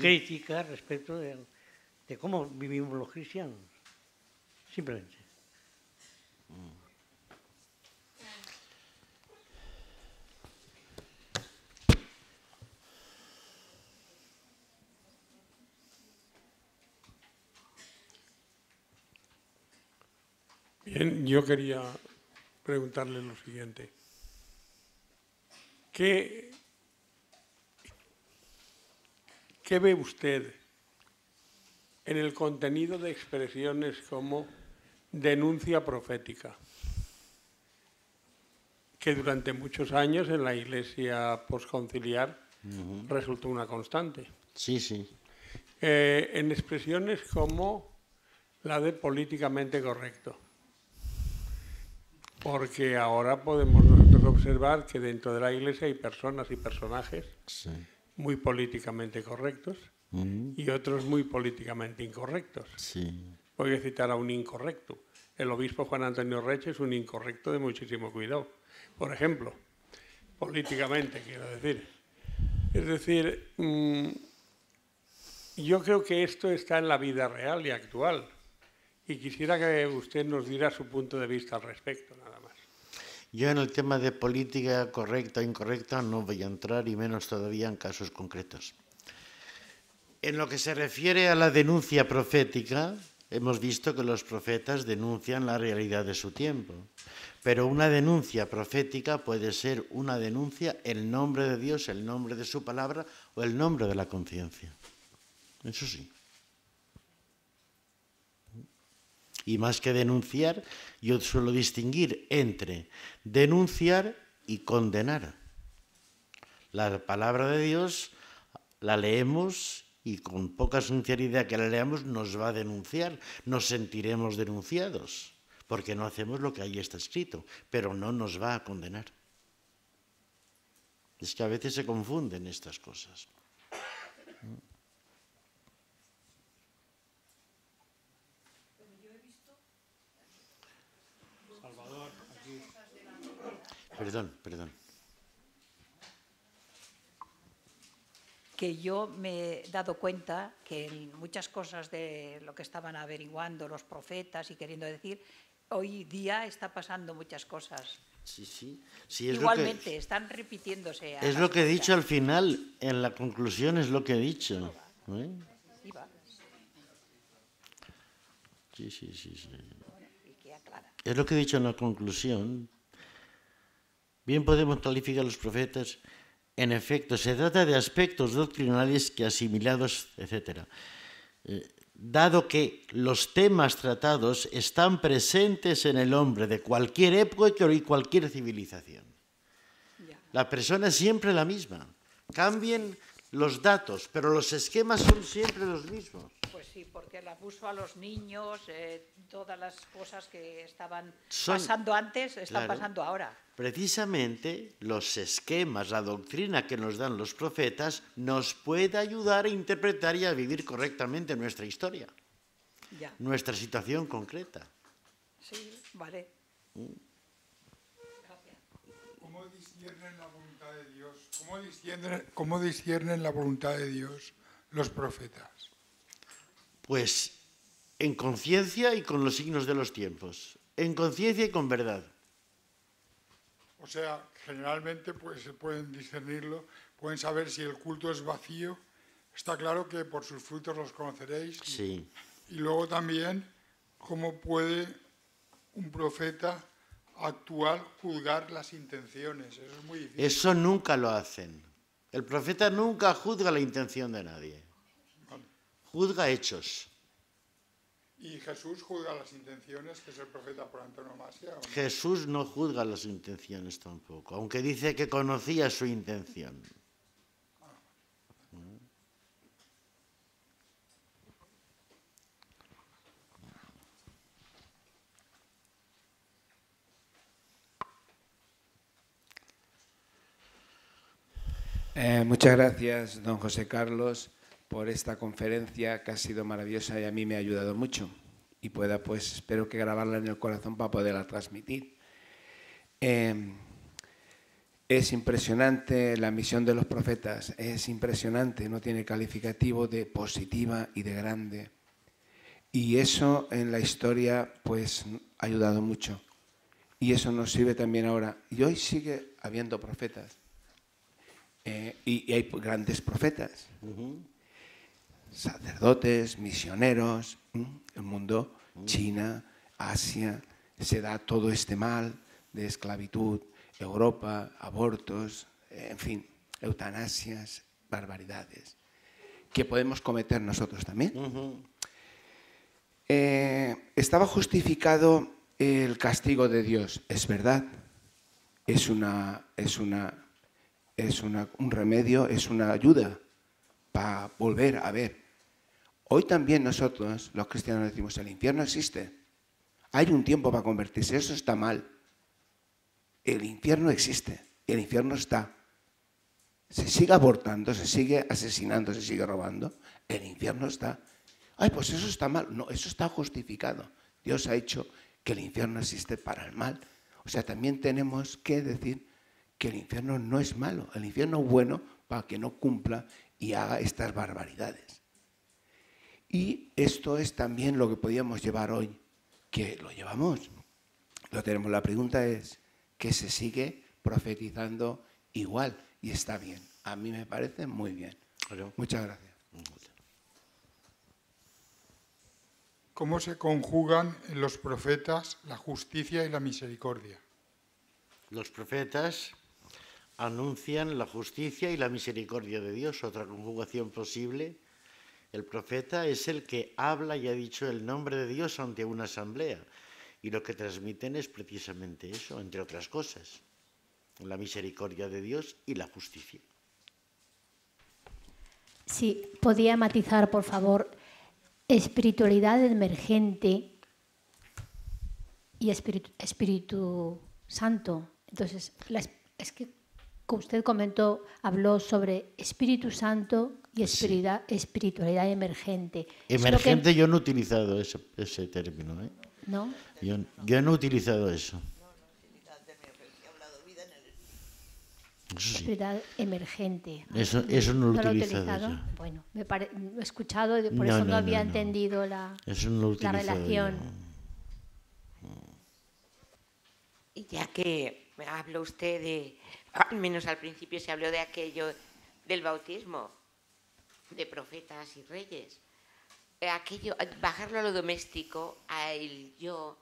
crítica respecto de, cómo vivimos los cristianos, simplemente. Mm. yo quería preguntarle lo siguiente. ¿Qué, ve usted en el contenido de expresiones como denuncia profética? Que durante muchos años en la iglesia posconciliar resultó una constante. Sí, sí. Eh, en expresiones como la de políticamente correcto. Porque ahora podemos nosotros observar que dentro de la Iglesia hay personas y personajes muy políticamente correctos y otros muy políticamente incorrectos. Voy a citar a un incorrecto. El obispo Juan Antonio Reche es un incorrecto de muchísimo cuidado. Por ejemplo, políticamente quiero decir. Es decir, mm, yo creo que esto está en la vida real y actual y quisiera que usted nos diera su punto de vista al respecto, nada más. Yo en el tema de política correcta o incorrecta no voy a entrar y menos todavía en casos concretos. En lo que se refiere a la denuncia profética, hemos visto que los profetas denuncian la realidad de su tiempo. Pero una denuncia profética puede ser una denuncia en nombre de Dios, el nombre de su palabra o el nombre de la conciencia. Eso sí. Y más que denunciar, yo suelo distinguir entre denunciar y condenar. La palabra de Dios la leemos y con poca sinceridad que la leamos nos va a denunciar, nos sentiremos denunciados, porque no hacemos lo que ahí está escrito, pero no nos va a condenar. Es que a veces se confunden estas cosas. Perdón, perdón. que yo me he dado cuenta que en muchas cosas de lo que estaban averiguando los profetas y queriendo decir, hoy día está pasando muchas cosas. Sí, sí. Igualmente, están repitiéndose. es lo que he dicho al final, en la conclusión es lo que he dicho. ¿Eh? sí, sí, sí. Es lo que he dicho en la conclusión. Bien podemos calificar a los profetas, en efecto, se trata de aspectos doctrinales que asimilados, etc. Eh, dado que los temas tratados están presentes en el hombre de cualquier época y cualquier civilización. La persona es siempre la misma. Cambien los datos, pero los esquemas son siempre los mismos pues sí, porque el abuso a los niños, eh, todas las cosas que estaban pasando antes, están pasando ahora. Precisamente los esquemas, la doctrina que nos dan los profetas nos puede ayudar a interpretar y a vivir correctamente nuestra historia, nuestra situación concreta. Sí, vale. ¿Cómo disciernen disciernen la voluntad de Dios los profetas? Pues en conciencia y con los signos de los tiempos, en conciencia y con verdad. O sea, generalmente pues, se pueden discernirlo, pueden saber si el culto es vacío. Está claro que por sus frutos los conoceréis. Sí. Y luego también cómo puede un profeta actual juzgar las intenciones. Eso es muy difícil. Eso nunca lo hacen. El profeta nunca juzga la intención de nadie juzga hechos. ¿Y Jesús juzga las intenciones, que es el profeta por antonomasia? Jesús no juzga las intenciones tampoco, aunque dice que conocía su intención. Eh, muchas gracias, don José Carlos por esta conferencia que ha sido maravillosa y a mí me ha ayudado mucho. Y pueda, pues, espero que grabarla en el corazón para poderla transmitir. Em, es impresionante la misión de los profetas, es impresionante, no tiene calificativo de positiva y de grande. Y eso en la historia, pues, ha ayudado mucho. Y eso nos sirve también ahora. Y hoy sigue habiendo profetas. Eh, y, hay grandes profetas sacerdotes, misioneros, el mundo, mm. China, Asia, se da todo este mal de esclavitud, Europa, abortos, en fin, eutanasias, barbaridades, que podemos cometer nosotros también. Eh, estaba justificado el castigo de Dios, es verdad, es una, es una, es una, un remedio, es una ayuda para volver a ver Hoy también nosotros, los cristianos, decimos, el infierno existe. Hay un tiempo para convertirse, eso está mal. El infierno existe, el infierno está. Se sigue abortando, se sigue asesinando, se sigue robando. El infierno está. Ay, pues eso está mal. No, eso está justificado. Dios ha hecho que el infierno existe para el mal. O sea, también tenemos que decir que el infierno no es malo. El infierno es bueno para que no cumpla y haga estas barbaridades. Y esto es también lo que podíamos llevar hoy, que lo llevamos. Lo tenemos. La pregunta es que se sigue profetizando igual y está bien. A mí me parece muy bien. Muchas gracias. ¿Cómo se conjugan en los profetas la justicia y la misericordia? Los profetas anuncian la justicia y la misericordia de Dios, otra conjugación posible el profeta es el que habla y ha dicho el nombre de Dios ante una asamblea. Y lo que transmiten es precisamente eso, entre otras cosas, la misericordia de Dios y la justicia. Sí, podía matizar, por favor, espiritualidad emergente y espíritu, Santo. Entonces, es que usted comentó, habló sobre Espíritu Santo y pues espiritualidad, emergente. Emergente yo no he utilizado ese, ese término. ¿eh? ¿No? Yo, yo, no he utilizado eso. Espiritualidad emergente. Eso, eso no lo he utilizado. bueno, me he escuchado, por eso no, había entendido la, relación. Y ya que habló usted de, al menos al principio se habló de aquello del bautismo, de profetas y reyes. Eh, aquello, eh, bajarlo a lo doméstico, a el yo,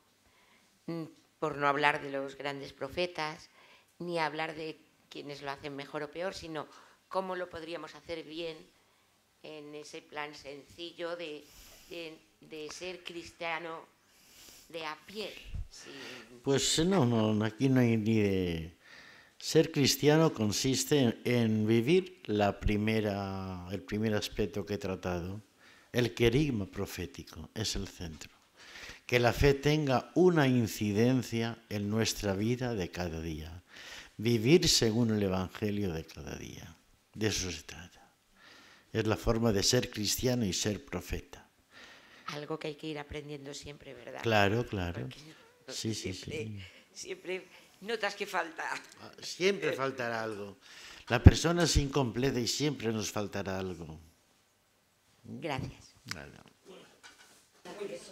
mm, por no hablar de los grandes profetas, ni hablar de quienes lo hacen mejor o peor, sino cómo lo podríamos hacer bien en ese plan sencillo de, ser cristiano de a pie. Pues no, no, aquí no hay ni de ser cristiano consiste en vivir la primera, el primer aspecto que he tratado, el querigma profético, es el centro. Que la fe tenga una incidencia en nuestra vida de cada día. Vivir según el Evangelio de cada día. De eso se trata. Es la forma de ser cristiano y ser profeta. Algo que hay que ir aprendiendo siempre, ¿verdad? Claro, claro. sí, sí, sí. Siempre notas que falta. Ah, siempre faltará algo. La persona es incompleta y siempre nos faltará algo. Gracias.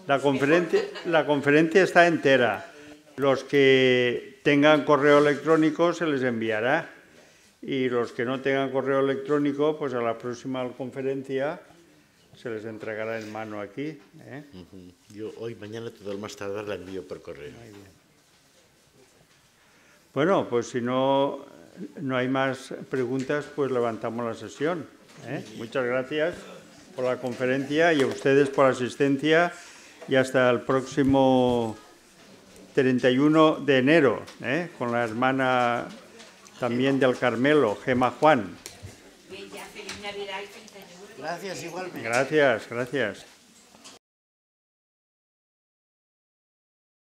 La conferencia, la conferencia está entera. Los que tengan correo electrónico se les enviará y los que no tengan correo electrónico, pues a la próxima conferencia se les entregará en mano aquí. ¿eh? Yo hoy, mañana, todo el más tardar la envío por correo. Muy bien. Bueno, pues si no, no hay más preguntas, pues levantamos la sesión. ¿eh? Muchas gracias por la conferencia y a ustedes por la asistencia y hasta el próximo 31 de enero ¿eh? con la hermana también del Carmelo, Gema Juan. Gracias igualmente. Gracias, gracias.